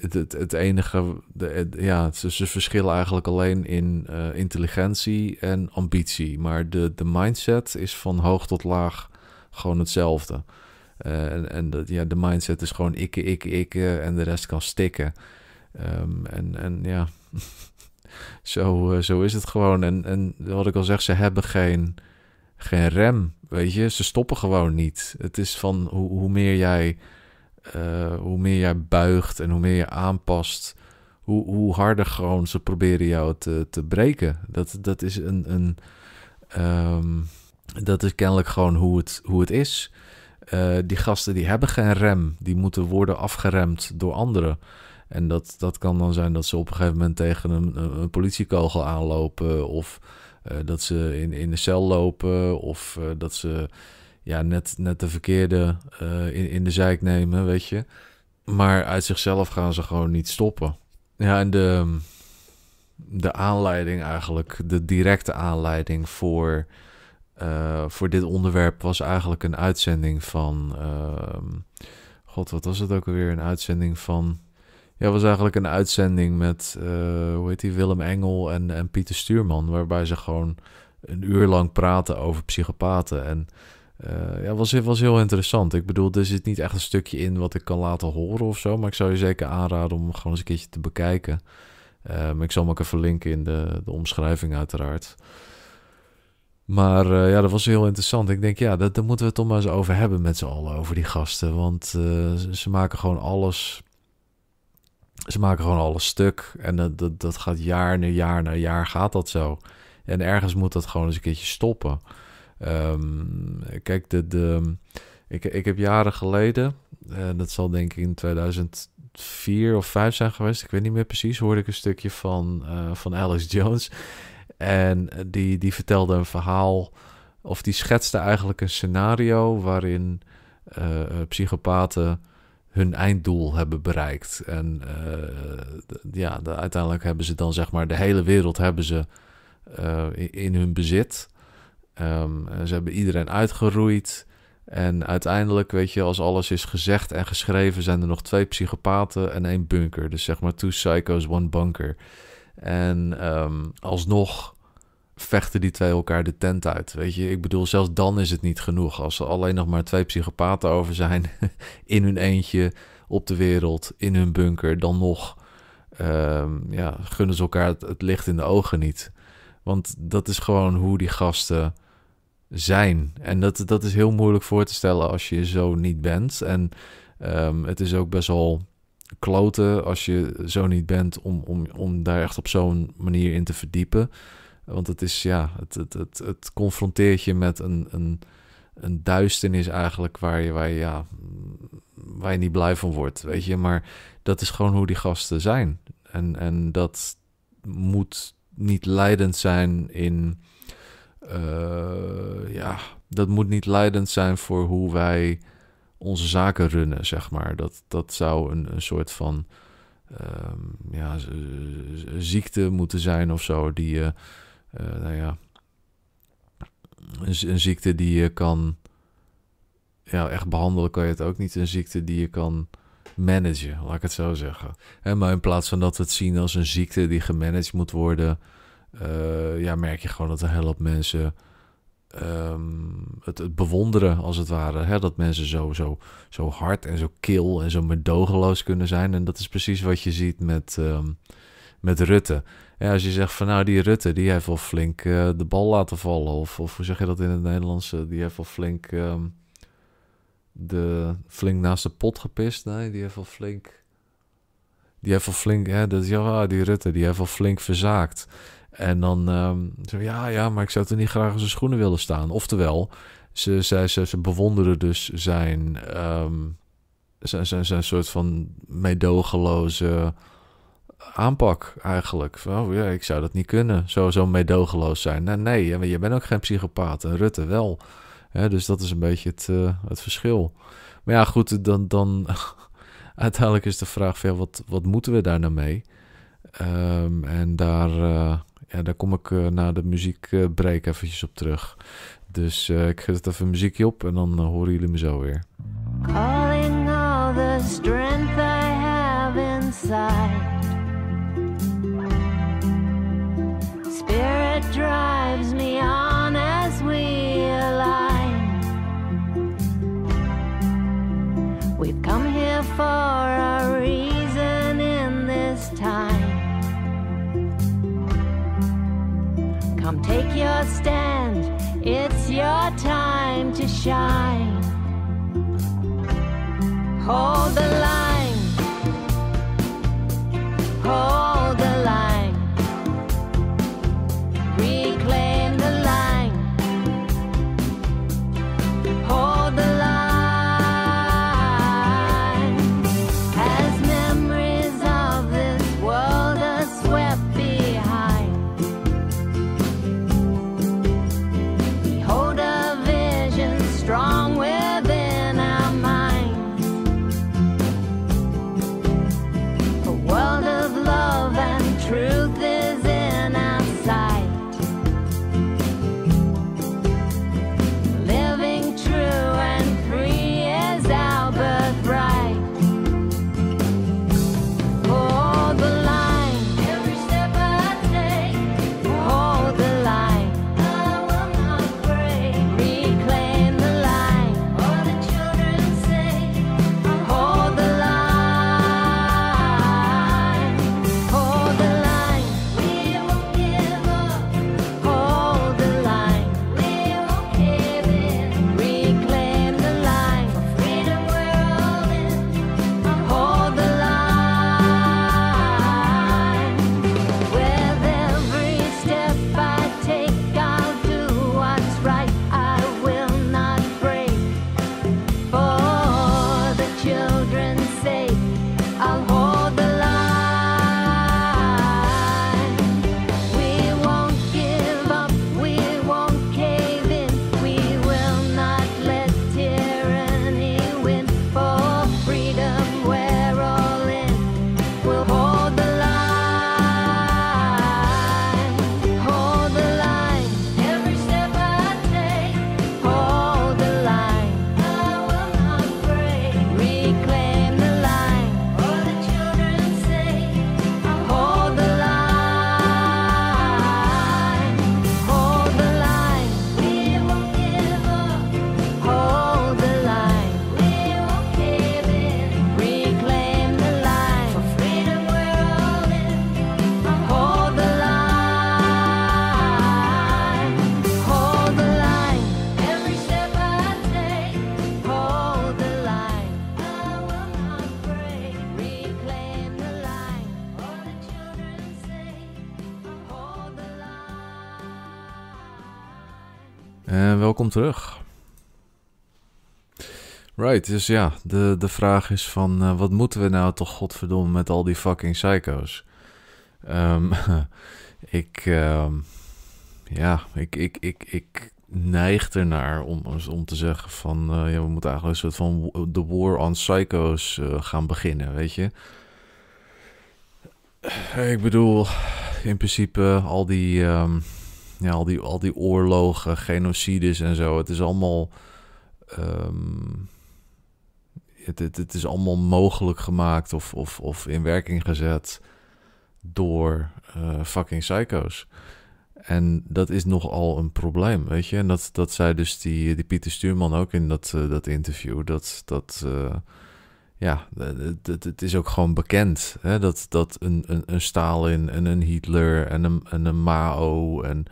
het, het, enige, de, het, ja, ze, verschillen eigenlijk alleen in eh, intelligentie en ambitie. Maar de, de mindset is van hoog tot laag gewoon hetzelfde. Eh, en en dat, ja, de mindset is gewoon ikke, ikke, ikke en de rest kan stikken. Ehm, en, en ja, zo, eh, zo is het gewoon. En, en wat ik al zeg, ze hebben geen, geen rem, weet je. Ze stoppen gewoon niet. Het is van hoe, hoe meer jij eh, hoe meer jij buigt en hoe meer je aanpast, hoe, hoe harder gewoon ze proberen jou te, te breken. Dat, dat is een. een ehm, dat is kennelijk gewoon hoe het, hoe het is. Eh, die gasten die hebben geen rem. Die moeten worden afgeremd door anderen. En dat, dat kan dan zijn dat ze op een gegeven moment tegen een, politiekogel aanlopen. Of eh, dat ze in, in de cel lopen. Of dat ze ja, net, net de verkeerde eh, in, in de zijk nemen, weet je. Maar uit zichzelf gaan ze gewoon niet stoppen. Ja, en de, de aanleiding eigenlijk, de directe aanleiding voor, eh, voor dit onderwerp was eigenlijk een uitzending van. Ehm, God, wat was het ook alweer? Een uitzending van. Ja, was eigenlijk een uitzending met, eh, hoe heet die, Willem Engel en, en Pieter Stuurman. Waarbij ze gewoon een uur lang praten over psychopaten. En eh, ja, was, was heel interessant. Ik bedoel, er zit niet echt een stukje in wat ik kan laten horen of zo. Maar ik zou je zeker aanraden om gewoon eens een keertje te bekijken. Um, ik zal hem ook even linken in de, de omschrijving, uiteraard. Maar eh, ja, dat was heel interessant. Ik denk, ja, dat, daar moeten we het toch maar eens over hebben met z'n allen, over die gasten. Want ze maken gewoon alles. Ze maken gewoon alles stuk. En dat, dat, dat gaat jaar na jaar na jaar gaat dat zo. En ergens moet dat gewoon eens een keertje stoppen. Ehm, kijk, de, de, ik, ik heb jaren geleden, eh, dat zal denk ik in 2004 of 5 zijn geweest, ik weet niet meer precies, hoorde ik een stukje van, uh, van Alice Jones. En eh, die, die vertelde een verhaal, of die schetste eigenlijk een scenario waarin uh, psychopaten hun einddoel hebben bereikt. En ja, uiteindelijk hebben ze dan zeg maar de hele wereld hebben ze in hun bezit. Um, ze hebben iedereen uitgeroeid. En uiteindelijk, weet je, als alles is gezegd en geschreven, zijn er nog twee psychopaten en één bunker. Dus zeg maar, two psychos, one bunker. En ehm, alsnog vechten die twee elkaar de tent uit. Weet je, ik bedoel, zelfs dan is het niet genoeg. Als er alleen nog maar twee psychopaten over zijn, in hun eentje, op de wereld, in hun bunker, dan nog ehm, ja, gunnen ze elkaar het, licht in de ogen niet. Want dat is gewoon hoe die gasten zijn. En dat, dat is heel moeilijk voor te stellen als je zo niet bent. En ehm, het is ook best wel kloten als je zo niet bent om, om, om daar echt op zo'n manier in te verdiepen. Want het is ja, het, het, het, het confronteert je met een, een, een duisternis eigenlijk waar je, waar, je, ja, waar je niet blij van wordt, weet je. Maar dat is gewoon hoe die gasten zijn. En, en dat moet niet leidend zijn in eh, ja, dat moet niet leidend zijn voor hoe wij onze zaken runnen, zeg maar. Dat, dat zou een, een soort van ehm, ja, ziekte moeten zijn of zo, die je, eh, nou ja, een, ziekte die je kan, ja, echt behandelen kan je het ook niet. Een ziekte die je kan managen, laat ik het zo zeggen. maar in plaats van dat we het zien als een ziekte die gemanaged moet worden, eh, ja, merk je gewoon dat een heel wat mensen ehm, het, bewonderen, als het ware. Hè? Dat mensen zo, zo, zo hard en zo kil en zo medogeloos kunnen zijn. En dat is precies wat je ziet met, ehm, met Rutte. als je zegt van nou, die Rutte, die heeft wel flink eh, de bal laten vallen. Of, of hoe zeg je dat in het Nederlands? Eh, die heeft wel flink, ehm, de, flink naast de pot gepist. Nee, die heeft wel flink... Die heeft wel flink, hè, dat, ja, die Rutte, die heeft wel flink verzaakt. En dan ehm, zo, ja, ja, maar ik zou er niet graag in zijn schoenen willen staan. Oftewel, ze, ze, ze, ze bewonderen dus zijn, ehm, zijn, zijn, zijn soort van medogeloze aanpak eigenlijk. Oh ja, ik zou dat niet kunnen. zo medogeloos zijn. nee, je bent ook geen psychopaat en Rutte wel. dus dat is een beetje het, eh, het verschil. Maar ja, goed, dan, dan uiteindelijk is de vraag: veel wat, wat moeten we daar nou mee? Ehm, en daar, eh, ja, daar kom ik uh, na de muziekbreak eh, eventjes op terug. Dus uh, ik het even muziekje op en dan horen jullie me zo weer. Calling all the strength I have inside. Spirit drives me on as we align. We've come here for our Come take your stand, it's your time to shine. Hold the line. Hold the terug. Right, dus ja, de, de vraag is van eh, wat moeten we nou toch godverdomme met al die fucking psycho's? Um, ik, ehm, ja, ik, ik, ik, ik neig ernaar om, om te zeggen van eh, ja, we moeten eigenlijk een soort van de war on psycho's eh, gaan beginnen, weet je. Ik bedoel, in principe al die... Ehm, ja, al, die, al die oorlogen, genocides en zo. Het is allemaal. Ehm, het, het, is allemaal mogelijk gemaakt of, of, of in werking gezet door eh, fucking psycho's. En dat is nogal een probleem, weet je. En dat, dat zei dus die, die Pieter Stuurman ook in dat, eh, dat interview. Dat, dat, eh, ja, het is ook gewoon bekend hè, dat, dat een, een, een Stalin en een Hitler en een, een Mao en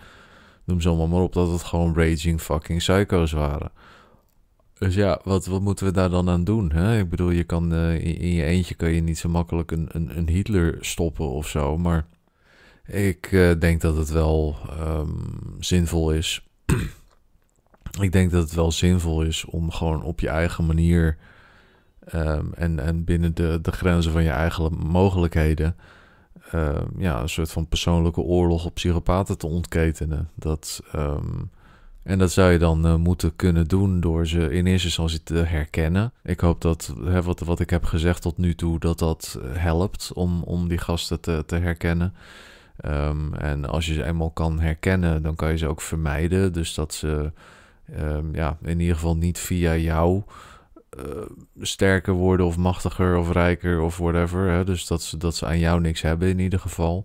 noem ze allemaal maar op, dat het gewoon raging fucking psycho's waren. Dus ja, wat, wat moeten we daar dan aan doen? Hè? Ik bedoel, je kan, eh, in, je eentje kan je niet zo makkelijk een, een, een Hitler stoppen of zo, maar ik eh, denk dat het wel ehm, zinvol is. ik denk dat het wel zinvol is om gewoon op je eigen manier Ehm, en, en binnen de, de grenzen van je eigen mogelijkheden. Ehm, ja, een soort van persoonlijke oorlog op psychopaten te ontketenen. Dat, ehm, en dat zou je dan eh, moeten kunnen doen door ze in eerste instantie te herkennen. Ik hoop dat wat, wat ik heb gezegd tot nu toe, dat dat helpt om, om die gasten te, te herkennen. en als je ze eenmaal kan herkennen, dan kan je ze ook vermijden. Dus dat ze ja, in ieder geval niet via jou eh, sterker worden of machtiger of rijker of whatever. Hè? Dus dat ze, dat ze aan jou niks hebben in ieder geval.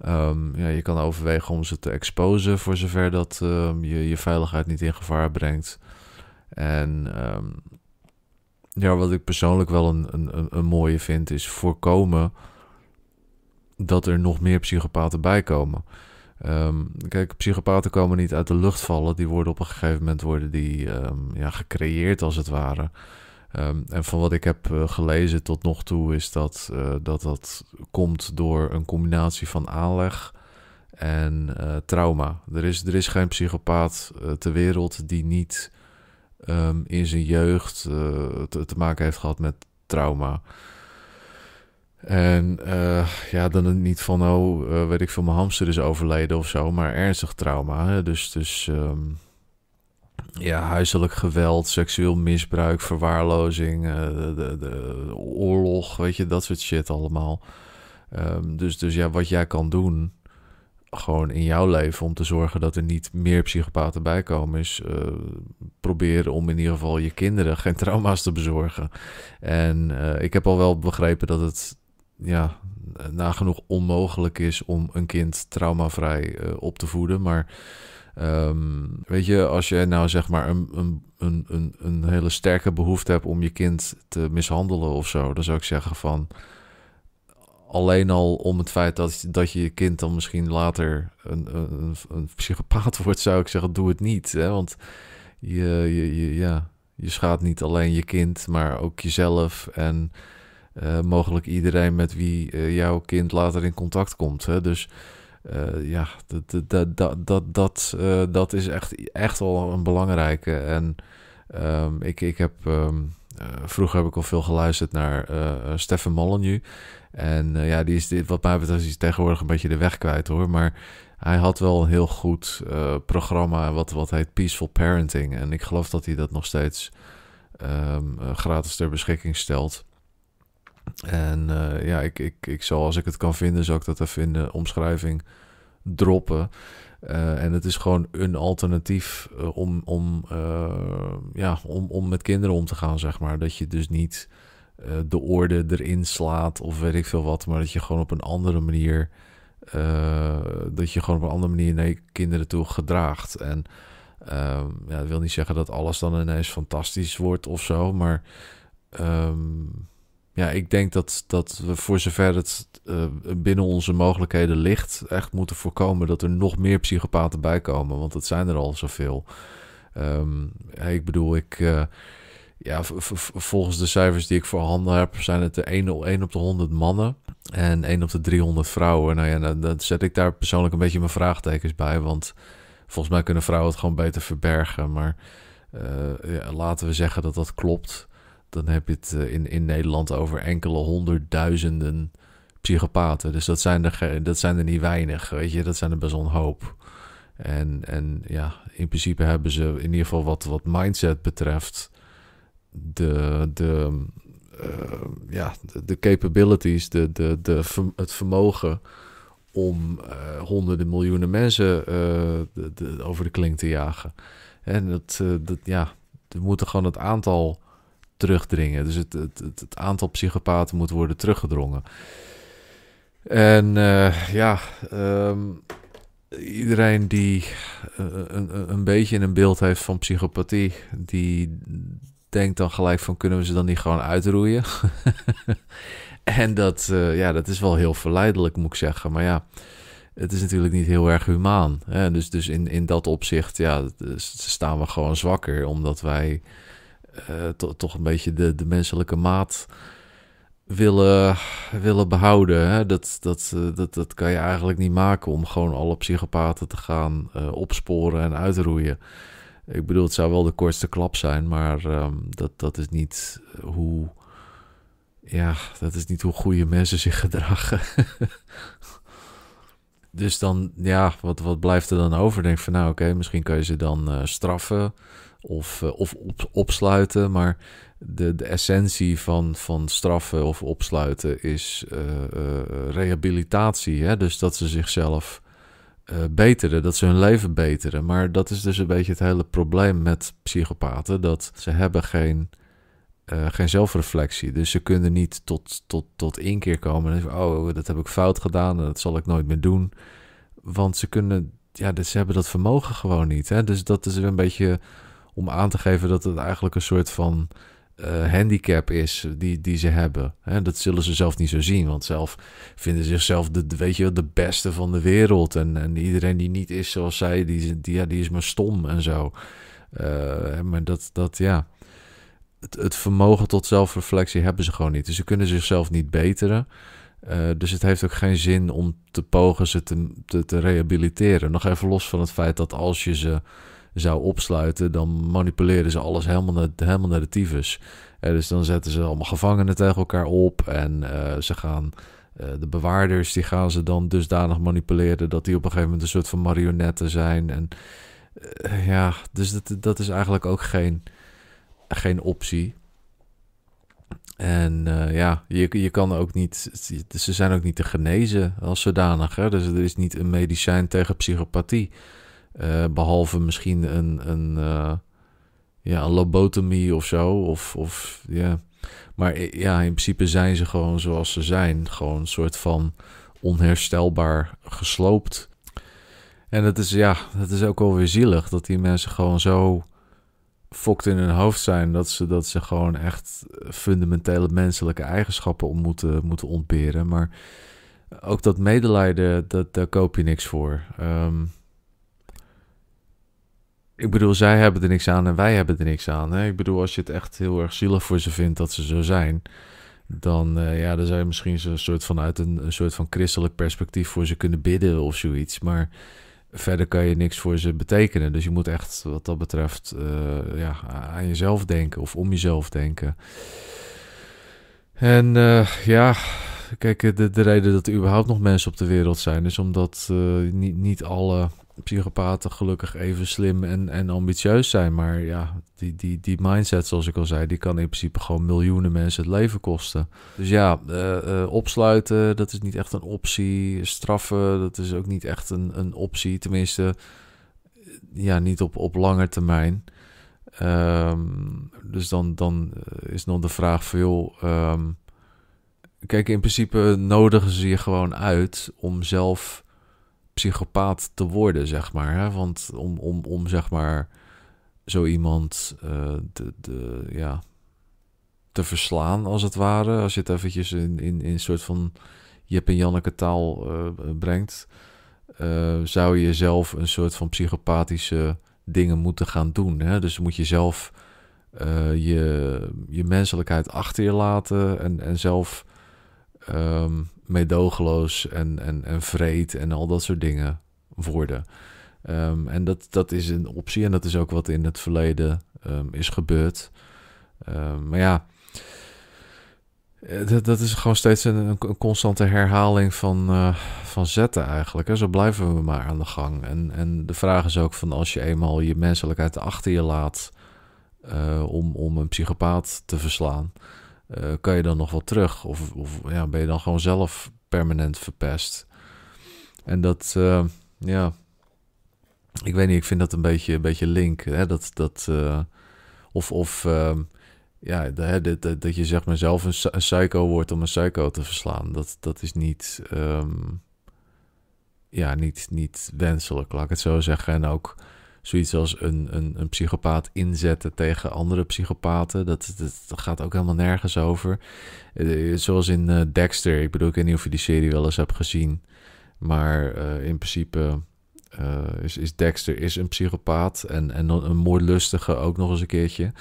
Ehm, ja, je kan overwegen om ze te exposen voor zover dat ehm, je je veiligheid niet in gevaar brengt. En ehm, ja, wat ik persoonlijk wel een, een, een mooie vind, is voorkomen dat er nog meer psychopaten bij komen. Ehm, kijk, psychopaten komen niet uit de lucht vallen. Die worden op een gegeven moment worden die, ehm, ja, gecreëerd als het ware. Ehm, en van wat ik heb eh, gelezen tot nog toe is dat, eh, dat dat komt door een combinatie van aanleg en eh, trauma. Er is, er is geen psychopaat ter wereld die niet in zijn jeugd te, maken heeft gehad met trauma. En eh, ja, dan niet van, oh, eh, weet ik veel, mijn hamster is overleden of zo, maar ernstig trauma. Hè? Dus, dus ehm, ja, huiselijk geweld, seksueel misbruik, verwaarlozing, eh, de, de, oorlog, weet je, dat soort shit allemaal. Ehm, dus, dus ja, wat jij kan doen, gewoon in jouw leven, om te zorgen dat er niet meer psychopaten bij komen, is proberen om in ieder geval je kinderen geen trauma's te bezorgen. En ik heb al wel begrepen dat het ja, nagenoeg onmogelijk is om een kind traumavrij eh, op te voeden. Maar ehm, weet je, als je nou zeg maar een, een, een, een hele sterke behoefte hebt om je kind te mishandelen of zo, dan zou ik zeggen van alleen al om het feit dat, dat je je kind dan misschien later een, een, een psychopaat wordt, zou ik zeggen, doe het niet. Hè? Want je, je, je, ja, je schaadt niet alleen je kind, maar ook jezelf. En eh, mogelijk iedereen met wie eh, jouw kind later in contact komt. Hè? Dus eh, ja, dat, dat, dat, dat, dat, dat is echt, echt wel een belangrijke. En ehm, ik, ik heb. Ehm, vroeger heb ik al veel geluisterd naar Stefan Molyneux. En ja, die is dit, wat mij betreft, is tegenwoordig een beetje de weg kwijt hoor. Maar hij had wel een heel goed programma, wat, wat heet Peaceful Parenting. En ik geloof dat hij dat nog steeds ehm, gratis ter beschikking stelt. En eh, ja, ik, ik, ik zal als ik het kan vinden, zal ik dat even in de omschrijving droppen. Eh, en het is gewoon een alternatief eh, om, om, ja, om, om met kinderen om te gaan, zeg maar. Dat je dus niet de orde erin slaat of weet ik veel wat, maar dat je gewoon op een andere manier dat je gewoon op een andere manier naar je kinderen toe gedraagt. En ehm, ja, dat wil niet zeggen dat alles dan ineens fantastisch wordt of zo, maar ehm, ja, ik denk dat, dat we voor zover het eh, binnen onze mogelijkheden ligt, echt moeten voorkomen dat er nog meer psychopaten bij komen. Want het zijn er al zoveel. Um, ik bedoel, ik. Eh, ja, volgens de cijfers die ik voorhanden heb, zijn het de 1, op de 100 mannen en 1 op de 300 vrouwen. Nou ja, dan, dan zet ik daar persoonlijk een beetje mijn vraagtekens bij. Want volgens mij kunnen vrouwen het gewoon beter verbergen. Maar eh, laten we zeggen dat dat klopt dan heb je het eh, in, in Nederland over enkele honderdduizenden psychopaten. Dus dat zijn er, dat zijn er niet weinig, weet je. Dat zijn er best wel een hoop. En, en ja, in principe hebben ze in ieder geval wat, wat mindset betreft... de, de, eh, ja, de, capabilities, de, de, de, het vermogen... om eh, honderden miljoenen mensen over de klink te jagen. En dat, dat, ja, we moeten gewoon het aantal terugdringen. Dus het, het, het, aantal psychopaten moet worden teruggedrongen. En eh, ja, ehm, iedereen die eh, een, een, beetje een beeld heeft van psychopathie, die denkt dan gelijk van kunnen we ze dan niet gewoon uitroeien? en dat, eh, ja, dat is wel heel verleidelijk, moet ik zeggen. Maar ja, het is natuurlijk niet heel erg humaan. Hè? Dus, dus in, in dat opzicht, ja, dus staan we gewoon zwakker, omdat wij eh, toch een beetje de, de menselijke maat willen, willen behouden. Hè? Dat, dat, eh, dat, dat kan je eigenlijk niet maken om gewoon alle psychopaten te gaan eh, opsporen en uitroeien. Ik bedoel, het zou wel de kortste klap zijn, maar ehm, dat, dat is niet hoe. Ja, dat is niet hoe goede mensen zich gedragen. dus dan, ja, wat, wat blijft er dan over? Denk van, nou oké, misschien kan je ze dan straffen of, eh, of opsluiten. Maar de, de essentie van, van straffen of opsluiten is eh, eh, rehabilitatie. Hè? Dus dat ze zichzelf uh, beteren, dat ze hun leven beteren. Maar dat is dus een beetje het hele probleem met psychopaten. Dat ze hebben geen, geen zelfreflectie. Dus ze kunnen niet tot, tot, tot inkeer komen. En oh, dat heb ik fout gedaan en dat zal ik nooit meer doen. Want ze kunnen... Ja, dus ze hebben dat vermogen gewoon niet. Hè? Dus dat is een beetje om aan te geven dat het eigenlijk een soort van eh, handicap is die, die ze hebben. Hè, dat zullen ze zelf niet zo zien, want zelf vinden ze zichzelf de, weet je, de beste van de wereld. En, en iedereen die niet is zoals zij, die, die, ja, die is maar stom en zo. Eh, maar dat, dat ja. Het, het, vermogen tot zelfreflectie hebben ze gewoon niet. Dus ze kunnen zichzelf niet beteren. Eh, dus het heeft ook geen zin om te pogen ze te, te, te rehabiliteren. Nog even los van het feit dat als je ze zou opsluiten, dan manipuleerden ze alles helemaal naar, helemaal naar de tyfus. En eh, dus dan zetten ze allemaal gevangenen tegen elkaar op en eh, ze gaan eh, de bewaarders, die gaan ze dan dusdanig manipuleren dat die op een gegeven moment een soort van marionetten zijn. En ja, dus dat, dat is eigenlijk ook geen, geen optie. En ja, je, je kan ook niet, ze zijn ook niet te genezen als zodanig. Hè? Dus er is niet een medicijn tegen psychopathie. Eh, behalve misschien een, een, eh, ja, een lobotomie of zo. Of, of, ja Maar ja, in principe zijn ze gewoon zoals ze zijn. Gewoon een soort van onherstelbaar gesloopt. En dat is, ja, dat is ook alweer zielig. Dat die mensen gewoon zo fokt in hun hoofd zijn. Dat ze, dat ze gewoon echt fundamentele menselijke eigenschappen moeten, moeten ontberen. Maar ook dat medelijden, dat, daar koop je niks voor. Um, ik bedoel, zij hebben er niks aan en wij hebben er niks aan. Hè? Ik bedoel, als je het echt heel erg zielig voor ze vindt dat ze zo zijn, dan, uh, ja, dan zou je misschien zo'n soort vanuit een, een, soort van christelijk perspectief voor ze kunnen bidden of zoiets. Maar verder kan je niks voor ze betekenen. Dus je moet echt, wat dat betreft, eh, ja, aan jezelf denken of om jezelf denken. En eh, ja, kijk, de, de reden dat er überhaupt nog mensen op de wereld zijn, is omdat niet, niet alle psychopaten gelukkig even slim en, en ambitieus zijn. Maar ja, die, die, die mindset, zoals ik al zei, die kan in principe gewoon miljoenen mensen het leven kosten. Dus ja, eh, eh, opsluiten, dat is niet echt een optie. Straffen, dat is ook niet echt een, een optie. Tenminste, ja, niet op, op lange termijn. Ehm, dus dan, dan eh, is nog de vraag van, joh... Ehm, kijk, in principe nodigen ze je gewoon uit om zelf psychopaat te worden, zeg maar. Hè? Want om, om, om zeg maar zo iemand uh, eh, de ja, te verslaan, als het ware. Als je het eventjes in, in, in een soort van Jep en Janneke taal eh, brengt, eh, zou je zelf een soort van psychopathische dingen moeten gaan doen. Hè? Dus moet je zelf je, je menselijkheid achter je laten en, en zelf. Ehm, medogeloos en, en, en vreed en al dat soort dingen worden. Ehm, en dat, dat is een optie en dat is ook wat in het verleden ehm, is gebeurd. Ehm, maar ja, eh, dat, dat is gewoon steeds een, constante herhaling van, eh, van zetten eigenlijk. Hè. Zo blijven we maar aan de gang. En, en de vraag is ook van als je eenmaal je menselijkheid achter je laat eh, om, om een psychopaat te verslaan... Eh, kan je dan nog wel terug? Of, of ja, ben je dan gewoon zelf permanent verpest? En dat, eh, ja, ik weet niet, ik vind dat een beetje, een beetje link. Hè? Dat, dat, eh, of of ehm, ja, dat, dat, dat je zeg maar zelf een, psycho wordt om een psycho te verslaan. Dat, dat is niet, ehm, ja, niet, niet wenselijk, laat ik het zo zeggen. En ook zoiets als een, een, een psychopaat inzetten tegen andere psychopaten. Dat, dat, dat gaat ook helemaal nergens over. Eh, zoals in eh, Dexter. Ik bedoel, ik weet niet of je die serie wel eens hebt gezien. Maar eh, in principe is, is Dexter is een psychopaat. En, en een lustige ook nog eens een keertje.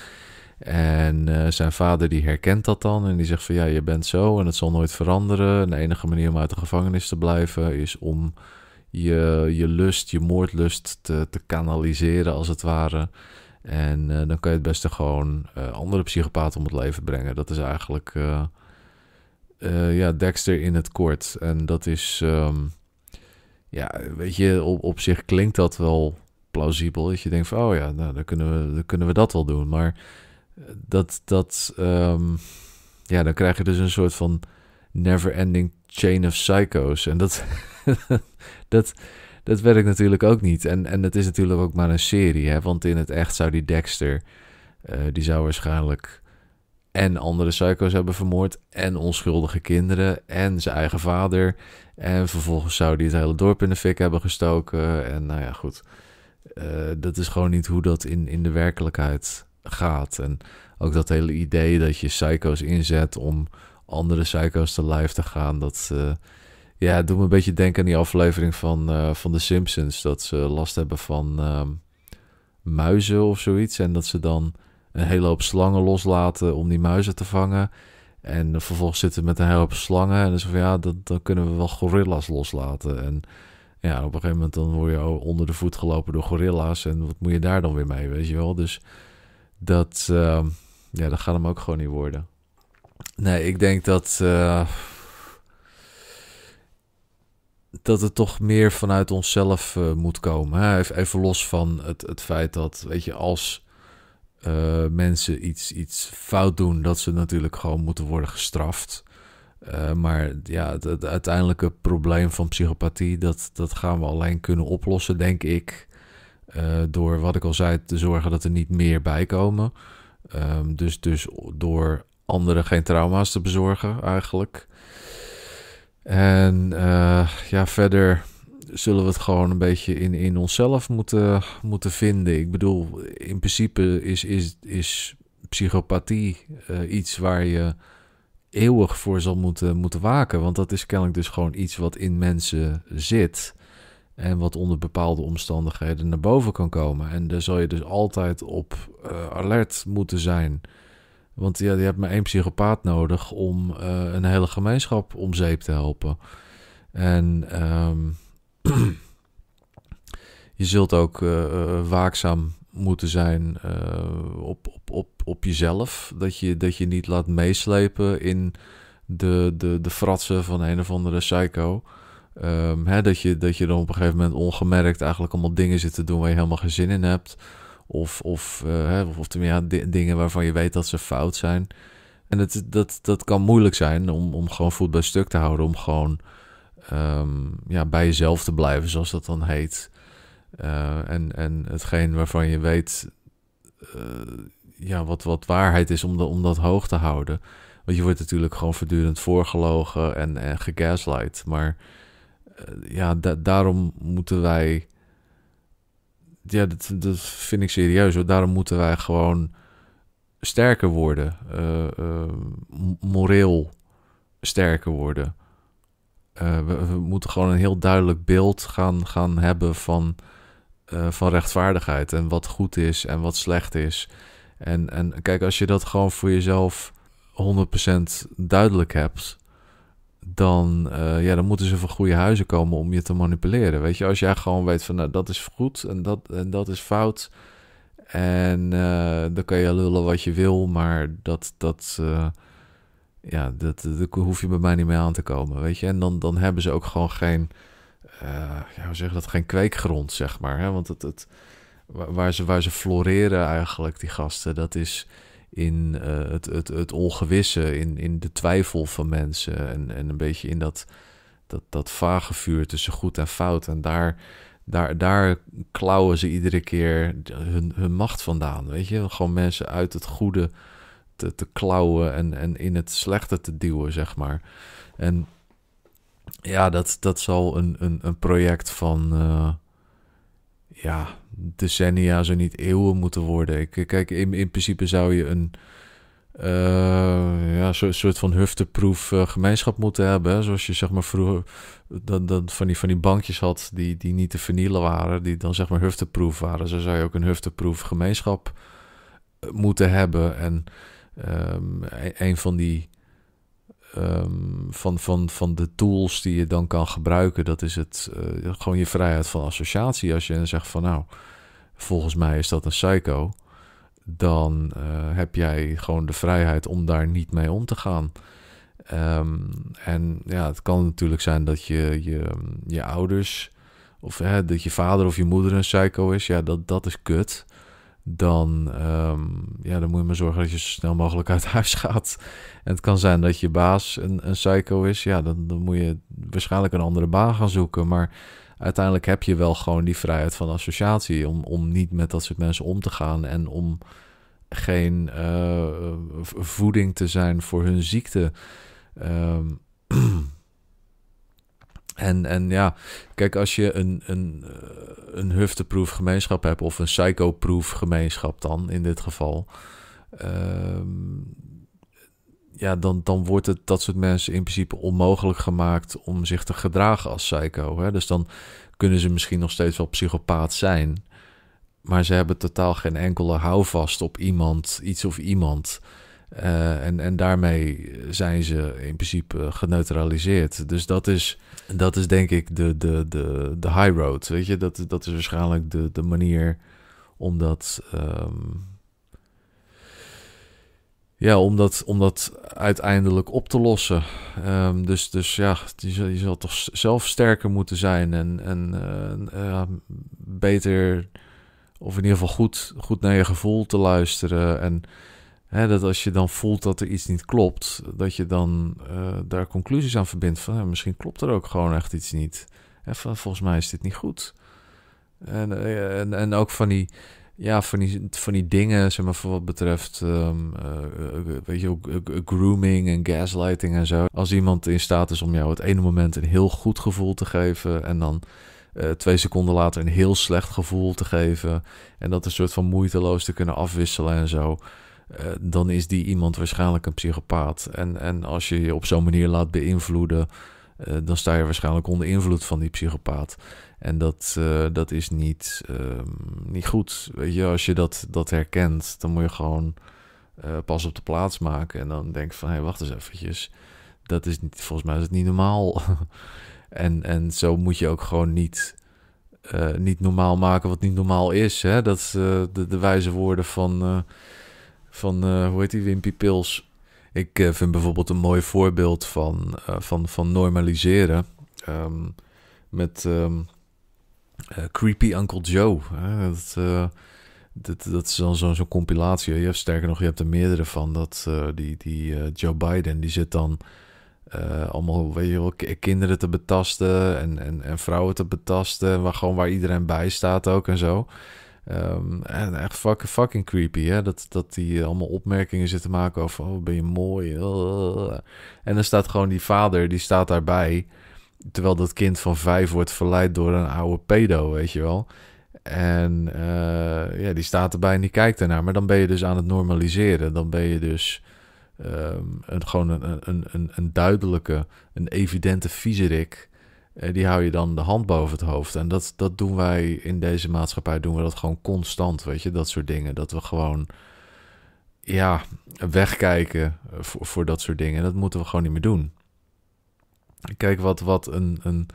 En zijn vader die herkent dat dan en die zegt van ja, je bent zo en het zal nooit veranderen. de enige manier om uit de gevangenis te blijven is om je, je lust, je moordlust te, te kanaliseren als het ware. En eh, dan kan je het beste gewoon uh, andere psychopaten om het leven brengen. Dat is eigenlijk eh, ja, Dexter in het kort. En dat is, ehm, ja, weet je, op, op zich klinkt dat wel plausibel. Dat je denkt van, oh ja, nou, dan, kunnen we, dan kunnen we dat wel doen. Maar dat, dat ehm, ja, dan krijg je dus een soort van never-ending chain of psychos. En dat, dat, dat werkt natuurlijk ook niet. En, en dat is natuurlijk ook maar een serie. Hè? Want in het echt zou die Dexter, eh, die zou waarschijnlijk en andere psycho's hebben vermoord. En onschuldige kinderen. En zijn eigen vader. En vervolgens zou die het hele dorp in de fik hebben gestoken. En nou ja, goed. Eh, dat is gewoon niet hoe dat in, in de werkelijkheid gaat. En ook dat hele idee dat je psycho's inzet om andere psycho's te lijf te gaan. Dat, eh, ja, het doet me een beetje denken aan die aflevering van, eh, van The Simpsons. Dat ze last hebben van ehm, muizen of zoiets. En dat ze dan een hele hoop slangen loslaten om die muizen te vangen. En vervolgens zitten met een hele hoop slangen. En dan van ja, dat, dan kunnen we wel gorilla's loslaten. En ja, op een gegeven moment dan word je onder de voet gelopen door gorilla's. En wat moet je daar dan weer mee, weet je wel? Dus dat, ehm, ja, dat gaat hem ook gewoon niet worden. Nee, ik denk dat. Eh, dat het toch meer vanuit onszelf eh, moet komen. Hè? Even, los van het, het feit dat, weet je, als eh, mensen iets, iets fout doen, dat ze natuurlijk gewoon moeten worden gestraft. Eh, maar ja, het, uiteindelijke probleem van psychopathie, dat, dat gaan we alleen kunnen oplossen, denk ik. door wat ik al zei, te zorgen dat er niet meer bij komen. Ehm, dus, dus door anderen geen trauma's te bezorgen, eigenlijk. En eh, ja, verder zullen we het gewoon een beetje in, in onszelf moeten, moeten vinden. Ik bedoel, in principe is, is, is psychopathie eh, iets waar je eeuwig voor zal moeten, moeten waken. Want dat is kennelijk dus gewoon iets wat in mensen zit. En wat onder bepaalde omstandigheden naar boven kan komen. En daar zal je dus altijd op eh, alert moeten zijn. Want ja, je hebt maar één psychopaat nodig om eh, een hele gemeenschap om zeep te helpen. En ehm, je zult ook eh, eh, waakzaam moeten zijn op, op, op, op jezelf. Dat je, dat je niet laat meeslepen in de, de, de fratsen van een of andere psycho. Ehm, hè, dat, je, dat je dan op een gegeven moment ongemerkt eigenlijk allemaal dingen zit te doen waar je helemaal geen zin in hebt. Of, of, eh, of, of ja, dingen waarvan je weet dat ze fout zijn. En het, dat, dat kan moeilijk zijn om, om gewoon voet bij stuk te houden. Om gewoon ehm, ja, bij jezelf te blijven, zoals dat dan heet. Eh, en, en hetgeen waarvan je weet eh, ja, wat, wat waarheid is, om, de, om dat hoog te houden. Want je wordt natuurlijk gewoon voortdurend voorgelogen en, en gegaslight. Maar ja, daarom moeten wij ja, dat, dat vind ik serieus. Daarom moeten wij gewoon sterker worden. Uh, moreel sterker worden. Eh, we, we, moeten gewoon een heel duidelijk beeld gaan, gaan hebben van, van rechtvaardigheid. En wat goed is en wat slecht is. En, en kijk, als je dat gewoon voor jezelf 100% duidelijk hebt dan, eh, ja, dan moeten ze van goede huizen komen om je te manipuleren. Weet je, als jij gewoon weet van nou, dat is goed en dat, en dat is fout. En eh, dan kan je lullen wat je wil, maar dat, dat, eh, ja, dat, hoef je bij mij niet mee aan te komen. Weet je, en dan, dan hebben ze ook gewoon geen, ja, hoe zeg dat, geen kweekgrond, zeg maar. Hè? Want het, het, waar, ze, waar ze floreren eigenlijk, die gasten, dat is in eh, het, het, het ongewisse, in, in de twijfel van mensen. En, en een beetje in dat, dat, dat vage vuur tussen goed en fout. En daar, daar, daar klauwen ze iedere keer hun, hun macht vandaan. Weet je, gewoon mensen uit het goede te, te klauwen en, en in het slechte te duwen, zeg maar. En ja, dat, dat zal een, een, een project van. Eh, ja, decennia, zo niet eeuwen moeten worden. Ik, eh, kijk, in, in principe zou je een eh, ja, soort van hufteproef eh, gemeenschap moeten hebben. Zoals je zeg maar vroeger dan, dat van, die, van die bankjes had die, die niet te vernielen waren, die dan zeg maar hufteproef waren. Zo zou je ook een hufteproef gemeenschap moeten hebben. En ehm, e-, een van die Ehm, van, van, van de tools die je dan kan gebruiken, dat is het, eh, gewoon je vrijheid van associatie. Als je dan zegt van nou, volgens mij is dat een psycho, dan eh, heb jij gewoon de vrijheid om daar niet mee om te gaan. Ehm, en ja, het kan natuurlijk zijn dat je, je, je ouders, of hè, dat je vader of je moeder een psycho is. Ja, dat, dat is kut dan, ehm, ja, dan moet je maar zorgen dat je zo snel mogelijk uit huis gaat. En het kan zijn dat je baas een, een psycho is. Ja, dan, dan moet je waarschijnlijk een andere baan gaan zoeken. Maar uiteindelijk heb je wel gewoon die vrijheid van associatie om, om niet met dat soort mensen om te gaan en om geen eh, voeding te zijn voor hun ziekte. Um, En, en ja, kijk, als je een, een, eh, een hufteproef gemeenschap hebt, of een psychoproef gemeenschap dan in dit geval, ehm, ja, dan, dan wordt het dat soort mensen in principe onmogelijk gemaakt om zich te gedragen als psycho. Hè? Dus dan kunnen ze misschien nog steeds wel psychopaat zijn, maar ze hebben totaal geen enkele houvast op iemand, iets of iemand. Eh, en, en daarmee zijn ze in principe geneutraliseerd. Dus dat is, dat is denk ik de, de, de, de high road. Weet je, dat, dat is waarschijnlijk de, de manier om dat. Ehm, ja, om dat, om dat uiteindelijk op te lossen. Ehm, dus, dus ja, je zal, je zal toch zelf sterker moeten zijn en, en eh, beter, of in ieder geval goed, goed naar je gevoel te luisteren. En dat als je dan voelt dat er iets niet klopt, dat je dan eh, daar conclusies aan verbindt van misschien klopt er ook gewoon echt iets niet. En van, volgens mij is dit niet goed. En, eh, en, en, ook van die, ja, van, die, van die dingen, zeg maar, voor wat betreft ehm, eh, weet je, grooming en gaslighting en zo. Als iemand in staat is om jou het ene moment een heel goed gevoel te geven en dan twee seconden later een heel slecht gevoel te geven. En dat een soort van moeiteloos te kunnen afwisselen en zo. Eh, dan is die iemand waarschijnlijk een psychopaat. En, en als je je op zo'n manier laat beïnvloeden, eh, dan sta je waarschijnlijk onder invloed van die psychopaat. En dat, eh, dat is niet, ehm, niet goed. Weet je, als je dat, dat herkent, dan moet je gewoon pas op de plaats maken. En dan denk van, hé, hey, wacht eens eventjes. Dat is niet, volgens mij is het niet normaal. en, en zo moet je ook gewoon niet... niet normaal maken wat niet normaal is. Hè? Dat is de, de wijze woorden van van, eh, hoe heet die, Wimpy Pils. Ik eh, vind bijvoorbeeld een mooi voorbeeld van, eh, van, van normaliseren ehm, met ehm, Creepy Uncle Joe. Hè? Dat, dat, dat is dan zo'n zo compilatie. Je hebt, sterker nog, je hebt er meerdere van. Dat, die die Joe Biden, die zit dan... allemaal weet je wel, kinderen te betasten en, en, en vrouwen te betasten. Waar, gewoon waar iedereen bij staat ook en zo. Ehm, en echt fucking, fucking creepy, hè? Dat, dat die eh, allemaal opmerkingen zitten maken over... Oh, ben je mooi? Eh, eh, en dan staat gewoon die vader, die staat daarbij... terwijl dat kind van vijf wordt verleid door een oude pedo, weet je wel... En ja, die staat erbij en die kijkt ernaar. Maar dan ben je dus aan het normaliseren. Dan ben je dus ehm, een, gewoon een, een, een, een duidelijke, een evidente viezerik eh, die hou je dan de hand boven het hoofd. En dat, dat doen wij in deze maatschappij, doen we dat gewoon constant, weet je, dat soort dingen. Dat we gewoon, ja, wegkijken voor, voor dat soort dingen. En dat moeten we gewoon niet meer doen. Kijk, wat, wat, een, een,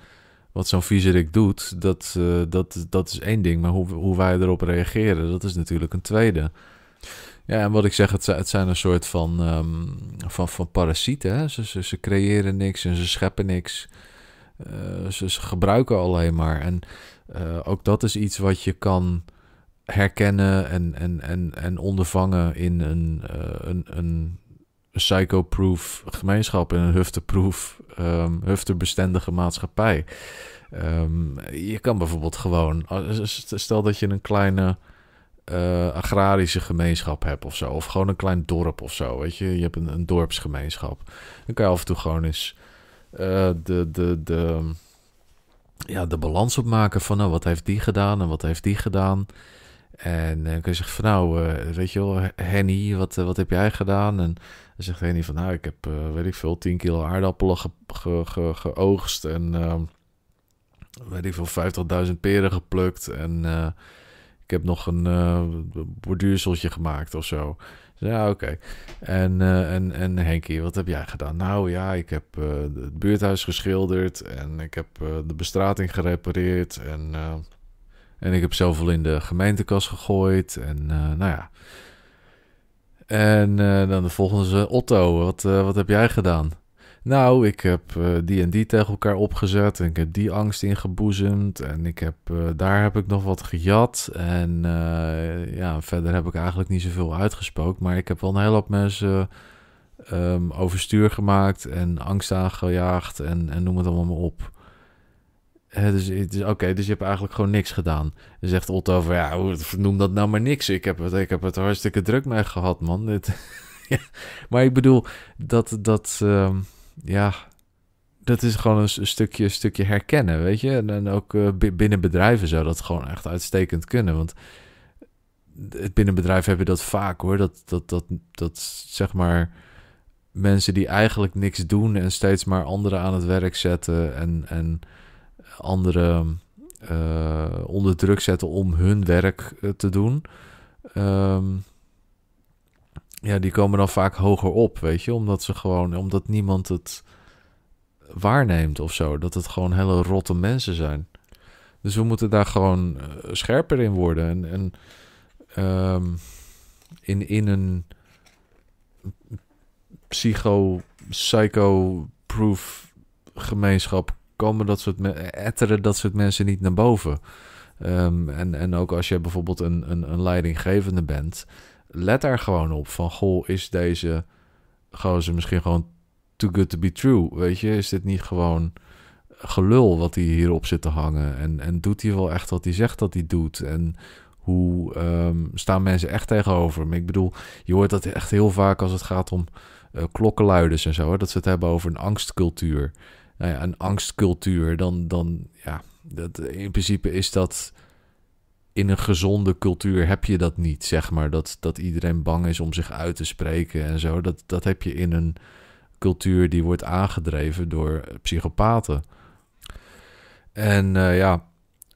wat zo'n viezerik doet, dat, eh, dat, dat is één ding. Maar hoe, hoe wij erop reageren, dat is natuurlijk een tweede. Ja, en wat ik zeg, het, het zijn een soort van, ehm, van, van parasieten. Hè? Ze, ze, ze creëren niks en ze scheppen niks. Eh, ze, ze, gebruiken alleen maar. En eh, ook dat is iets wat je kan herkennen en, en, en, en ondervangen in een, eh, een, een psychoproof gemeenschap, in een hufteproof, um, huftebestendige maatschappij. Ehm, je kan bijvoorbeeld gewoon, stel dat je een kleine agrarische gemeenschap hebt of zo, of gewoon een klein dorp of zo, weet je, je hebt een, een dorpsgemeenschap. Dan kan je af en toe gewoon eens eh, de, de, de, ja, de balans opmaken van nou, wat heeft die gedaan en wat heeft die gedaan. En dan eh, kun je zeggen van nou, eh, weet je wel, Henny, wat, wat heb jij gedaan? En dan zegt Henny van nou, ik heb, weet ik veel, 10 kilo aardappelen geoogst en weet ik veel, 50.000 peren geplukt. En ik heb nog een borduurseltje gemaakt of zo. Dus ja, oké. En, eh, en, en Henkie, wat heb jij gedaan? Nou ja, ik heb eh, het buurthuis geschilderd en ik heb eh, de bestrating gerepareerd en, en ik heb zoveel in de gemeentekas gegooid en nou ja. En dan de volgende Otto, wat, wat heb jij gedaan? Nou, ik heb eh, die en die tegen elkaar opgezet. En ik heb die angst ingeboezemd. En ik heb, eh, daar heb ik nog wat gejat. En eh, ja, verder heb ik eigenlijk niet zoveel uitgespookt. Maar ik heb wel een hele hoop mensen ehm, overstuur gemaakt. En angst aangejaagd. En, en noem het allemaal maar op. dus, dus oké, dus je hebt eigenlijk gewoon niks gedaan. Dan zegt Otto van, ja, noem dat nou maar niks. Ik heb het, ik heb het hartstikke druk mee gehad, man. Dit, maar ik bedoel, dat... dat ehm, ja, dat is gewoon een, stukje, stukje herkennen, weet je. En, ook eh, binnen bedrijven zou dat gewoon echt uitstekend kunnen. Want eh, het bedrijven heb je dat vaak hoor. Dat, dat, dat, dat zeg maar mensen die eigenlijk niks doen en steeds maar anderen aan het werk zetten en, en anderen eh, onder druk zetten om hun werk te doen. Um, ja, die komen dan vaak hoger op, weet je, omdat ze gewoon, omdat niemand het waarneemt of zo. Dat het gewoon hele rotte mensen zijn. Dus we moeten daar gewoon eh, scherper in worden. En, en ehm, in, in een psycho-psycho-proof gemeenschap komen dat soort etteren dat soort mensen niet naar boven. Ehm, en, en ook als je bijvoorbeeld een, een, een leidinggevende bent let daar gewoon op. Van goh, is deze gozer misschien gewoon too good to be true? Weet je, is dit niet gewoon gelul wat hij hierop zit te hangen? En, en doet hij wel echt wat hij zegt dat hij doet? En hoe ehm, staan mensen echt tegenover Ik bedoel, je hoort dat echt heel vaak als het gaat om uh, klokkenluiders en zo. Hè? Dat ze het hebben over een angstcultuur. Nou ja, een angstcultuur, dan, dan ja, dat, in principe is dat in een gezonde cultuur heb je dat niet, zeg maar. Dat, dat iedereen bang is om zich uit te spreken en zo. Dat, dat heb je in een cultuur die wordt aangedreven door psychopaten. En eh, ja,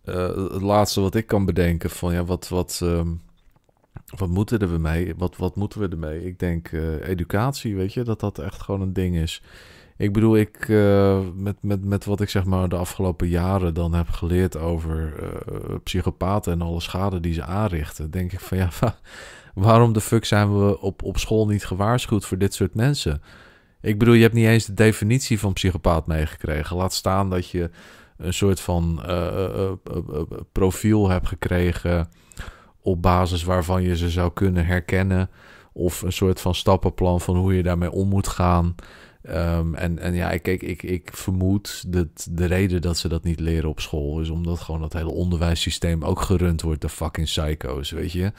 eh, het laatste wat ik kan bedenken van ja, wat, wat, ehm, wat moeten we ermee? Wat, wat moeten we ermee? Ik denk eh, educatie, weet je, dat dat echt gewoon een ding is. Ik bedoel, ik, eh, met, met, met wat ik zeg maar de afgelopen jaren dan heb geleerd over uh, psychopaten en alle schade die ze aanrichten, denk ik van ja, waarom de fuck zijn we op, op school niet gewaarschuwd voor dit soort mensen? Ik bedoel, je hebt niet eens de definitie van psychopaat meegekregen. Laat staan dat je een soort van eh, profiel hebt gekregen op basis waarvan je ze zou kunnen herkennen. Of een soort van stappenplan van hoe je daarmee om moet gaan. Ehm, en, en ja, kijk, ik, ik vermoed dat de reden dat ze dat niet leren op school is omdat gewoon dat hele onderwijssysteem ook gerund wordt door fucking psycho's, weet je.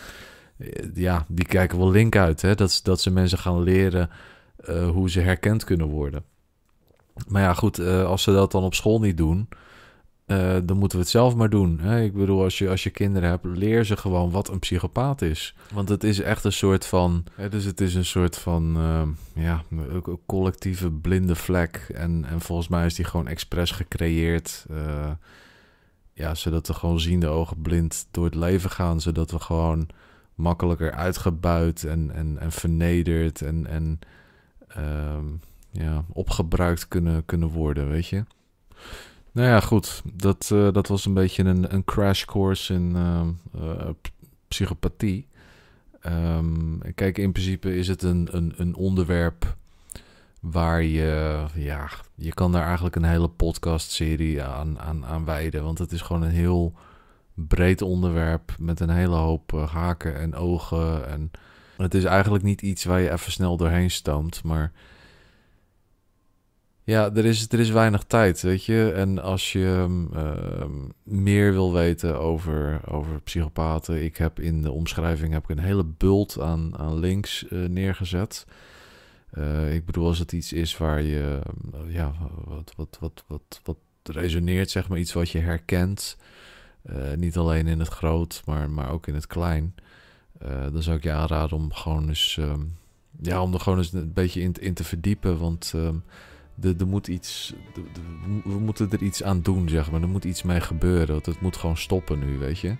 Eh, ja, die kijken wel link uit, hè? Dat, dat ze mensen gaan leren eh, hoe ze herkend kunnen worden. Maar ja, goed, eh, als ze dat dan op school niet doen, eh, dan moeten we het zelf maar doen. Hè? Ik bedoel, als je, als je kinderen hebt, leer ze gewoon wat een psychopaat is. Want het is echt een soort van. Hè, dus het is een soort van. Ehm, ja, een collectieve blinde vlek. En, en volgens mij is die gewoon expres gecreëerd. Eh, ja, zodat we gewoon ziende ogen blind door het leven gaan. Zodat we gewoon makkelijker uitgebuit en, en, en vernederd en, en ehm, ja, opgebruikt kunnen, kunnen worden, weet je. Nou ja, goed. Dat, eh, dat was een beetje een, een crash course in uh, psychopathie. Ehm, kijk, in principe is het een, een, een onderwerp waar je, ja, je kan daar eigenlijk een hele podcast aan, aan, aan wijden. Want het is gewoon een heel breed onderwerp met een hele hoop eh, haken en ogen. En het is eigenlijk niet iets waar je even snel doorheen stoomt, maar ja, er is, er is weinig tijd, weet je. En als je ehm, ehm, meer wil weten over, over psychopaten... Ik heb in de omschrijving heb ik een hele bult aan, aan links eh, neergezet. Eh, ik bedoel, als het iets is waar je... Ehm, ja, wat, wat, wat, wat, wat resoneert, zeg maar. Iets wat je herkent. Eh, niet alleen in het groot, maar, maar ook in het klein. dan zou ik je aanraden om gewoon eens... ja, om er gewoon eens een beetje in, in te verdiepen, want... Er moet iets, we moeten er iets aan doen, zeg maar. Er moet iets mee gebeuren. Want het moet gewoon stoppen nu, weet je.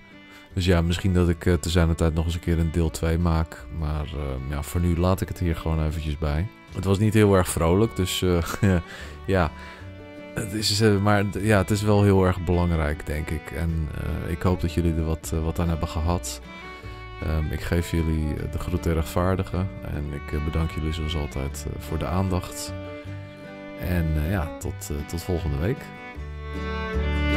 Dus ja, misschien dat ik eh, te zijn de tijd nog eens een keer een deel 2 maak. Maar eh, ja, voor nu laat ik het hier gewoon eventjes bij. Het was niet heel erg vrolijk, dus eh, ja. Het is, maar ja, het is wel heel erg belangrijk, denk ik. En ik hoop dat jullie er wat, wat aan hebben gehad. Ehm, ik geef jullie de groeten rechtvaardigen. En ik bedank jullie zoals altijd voor de aandacht. En eh, ja, tot, eh, tot volgende week.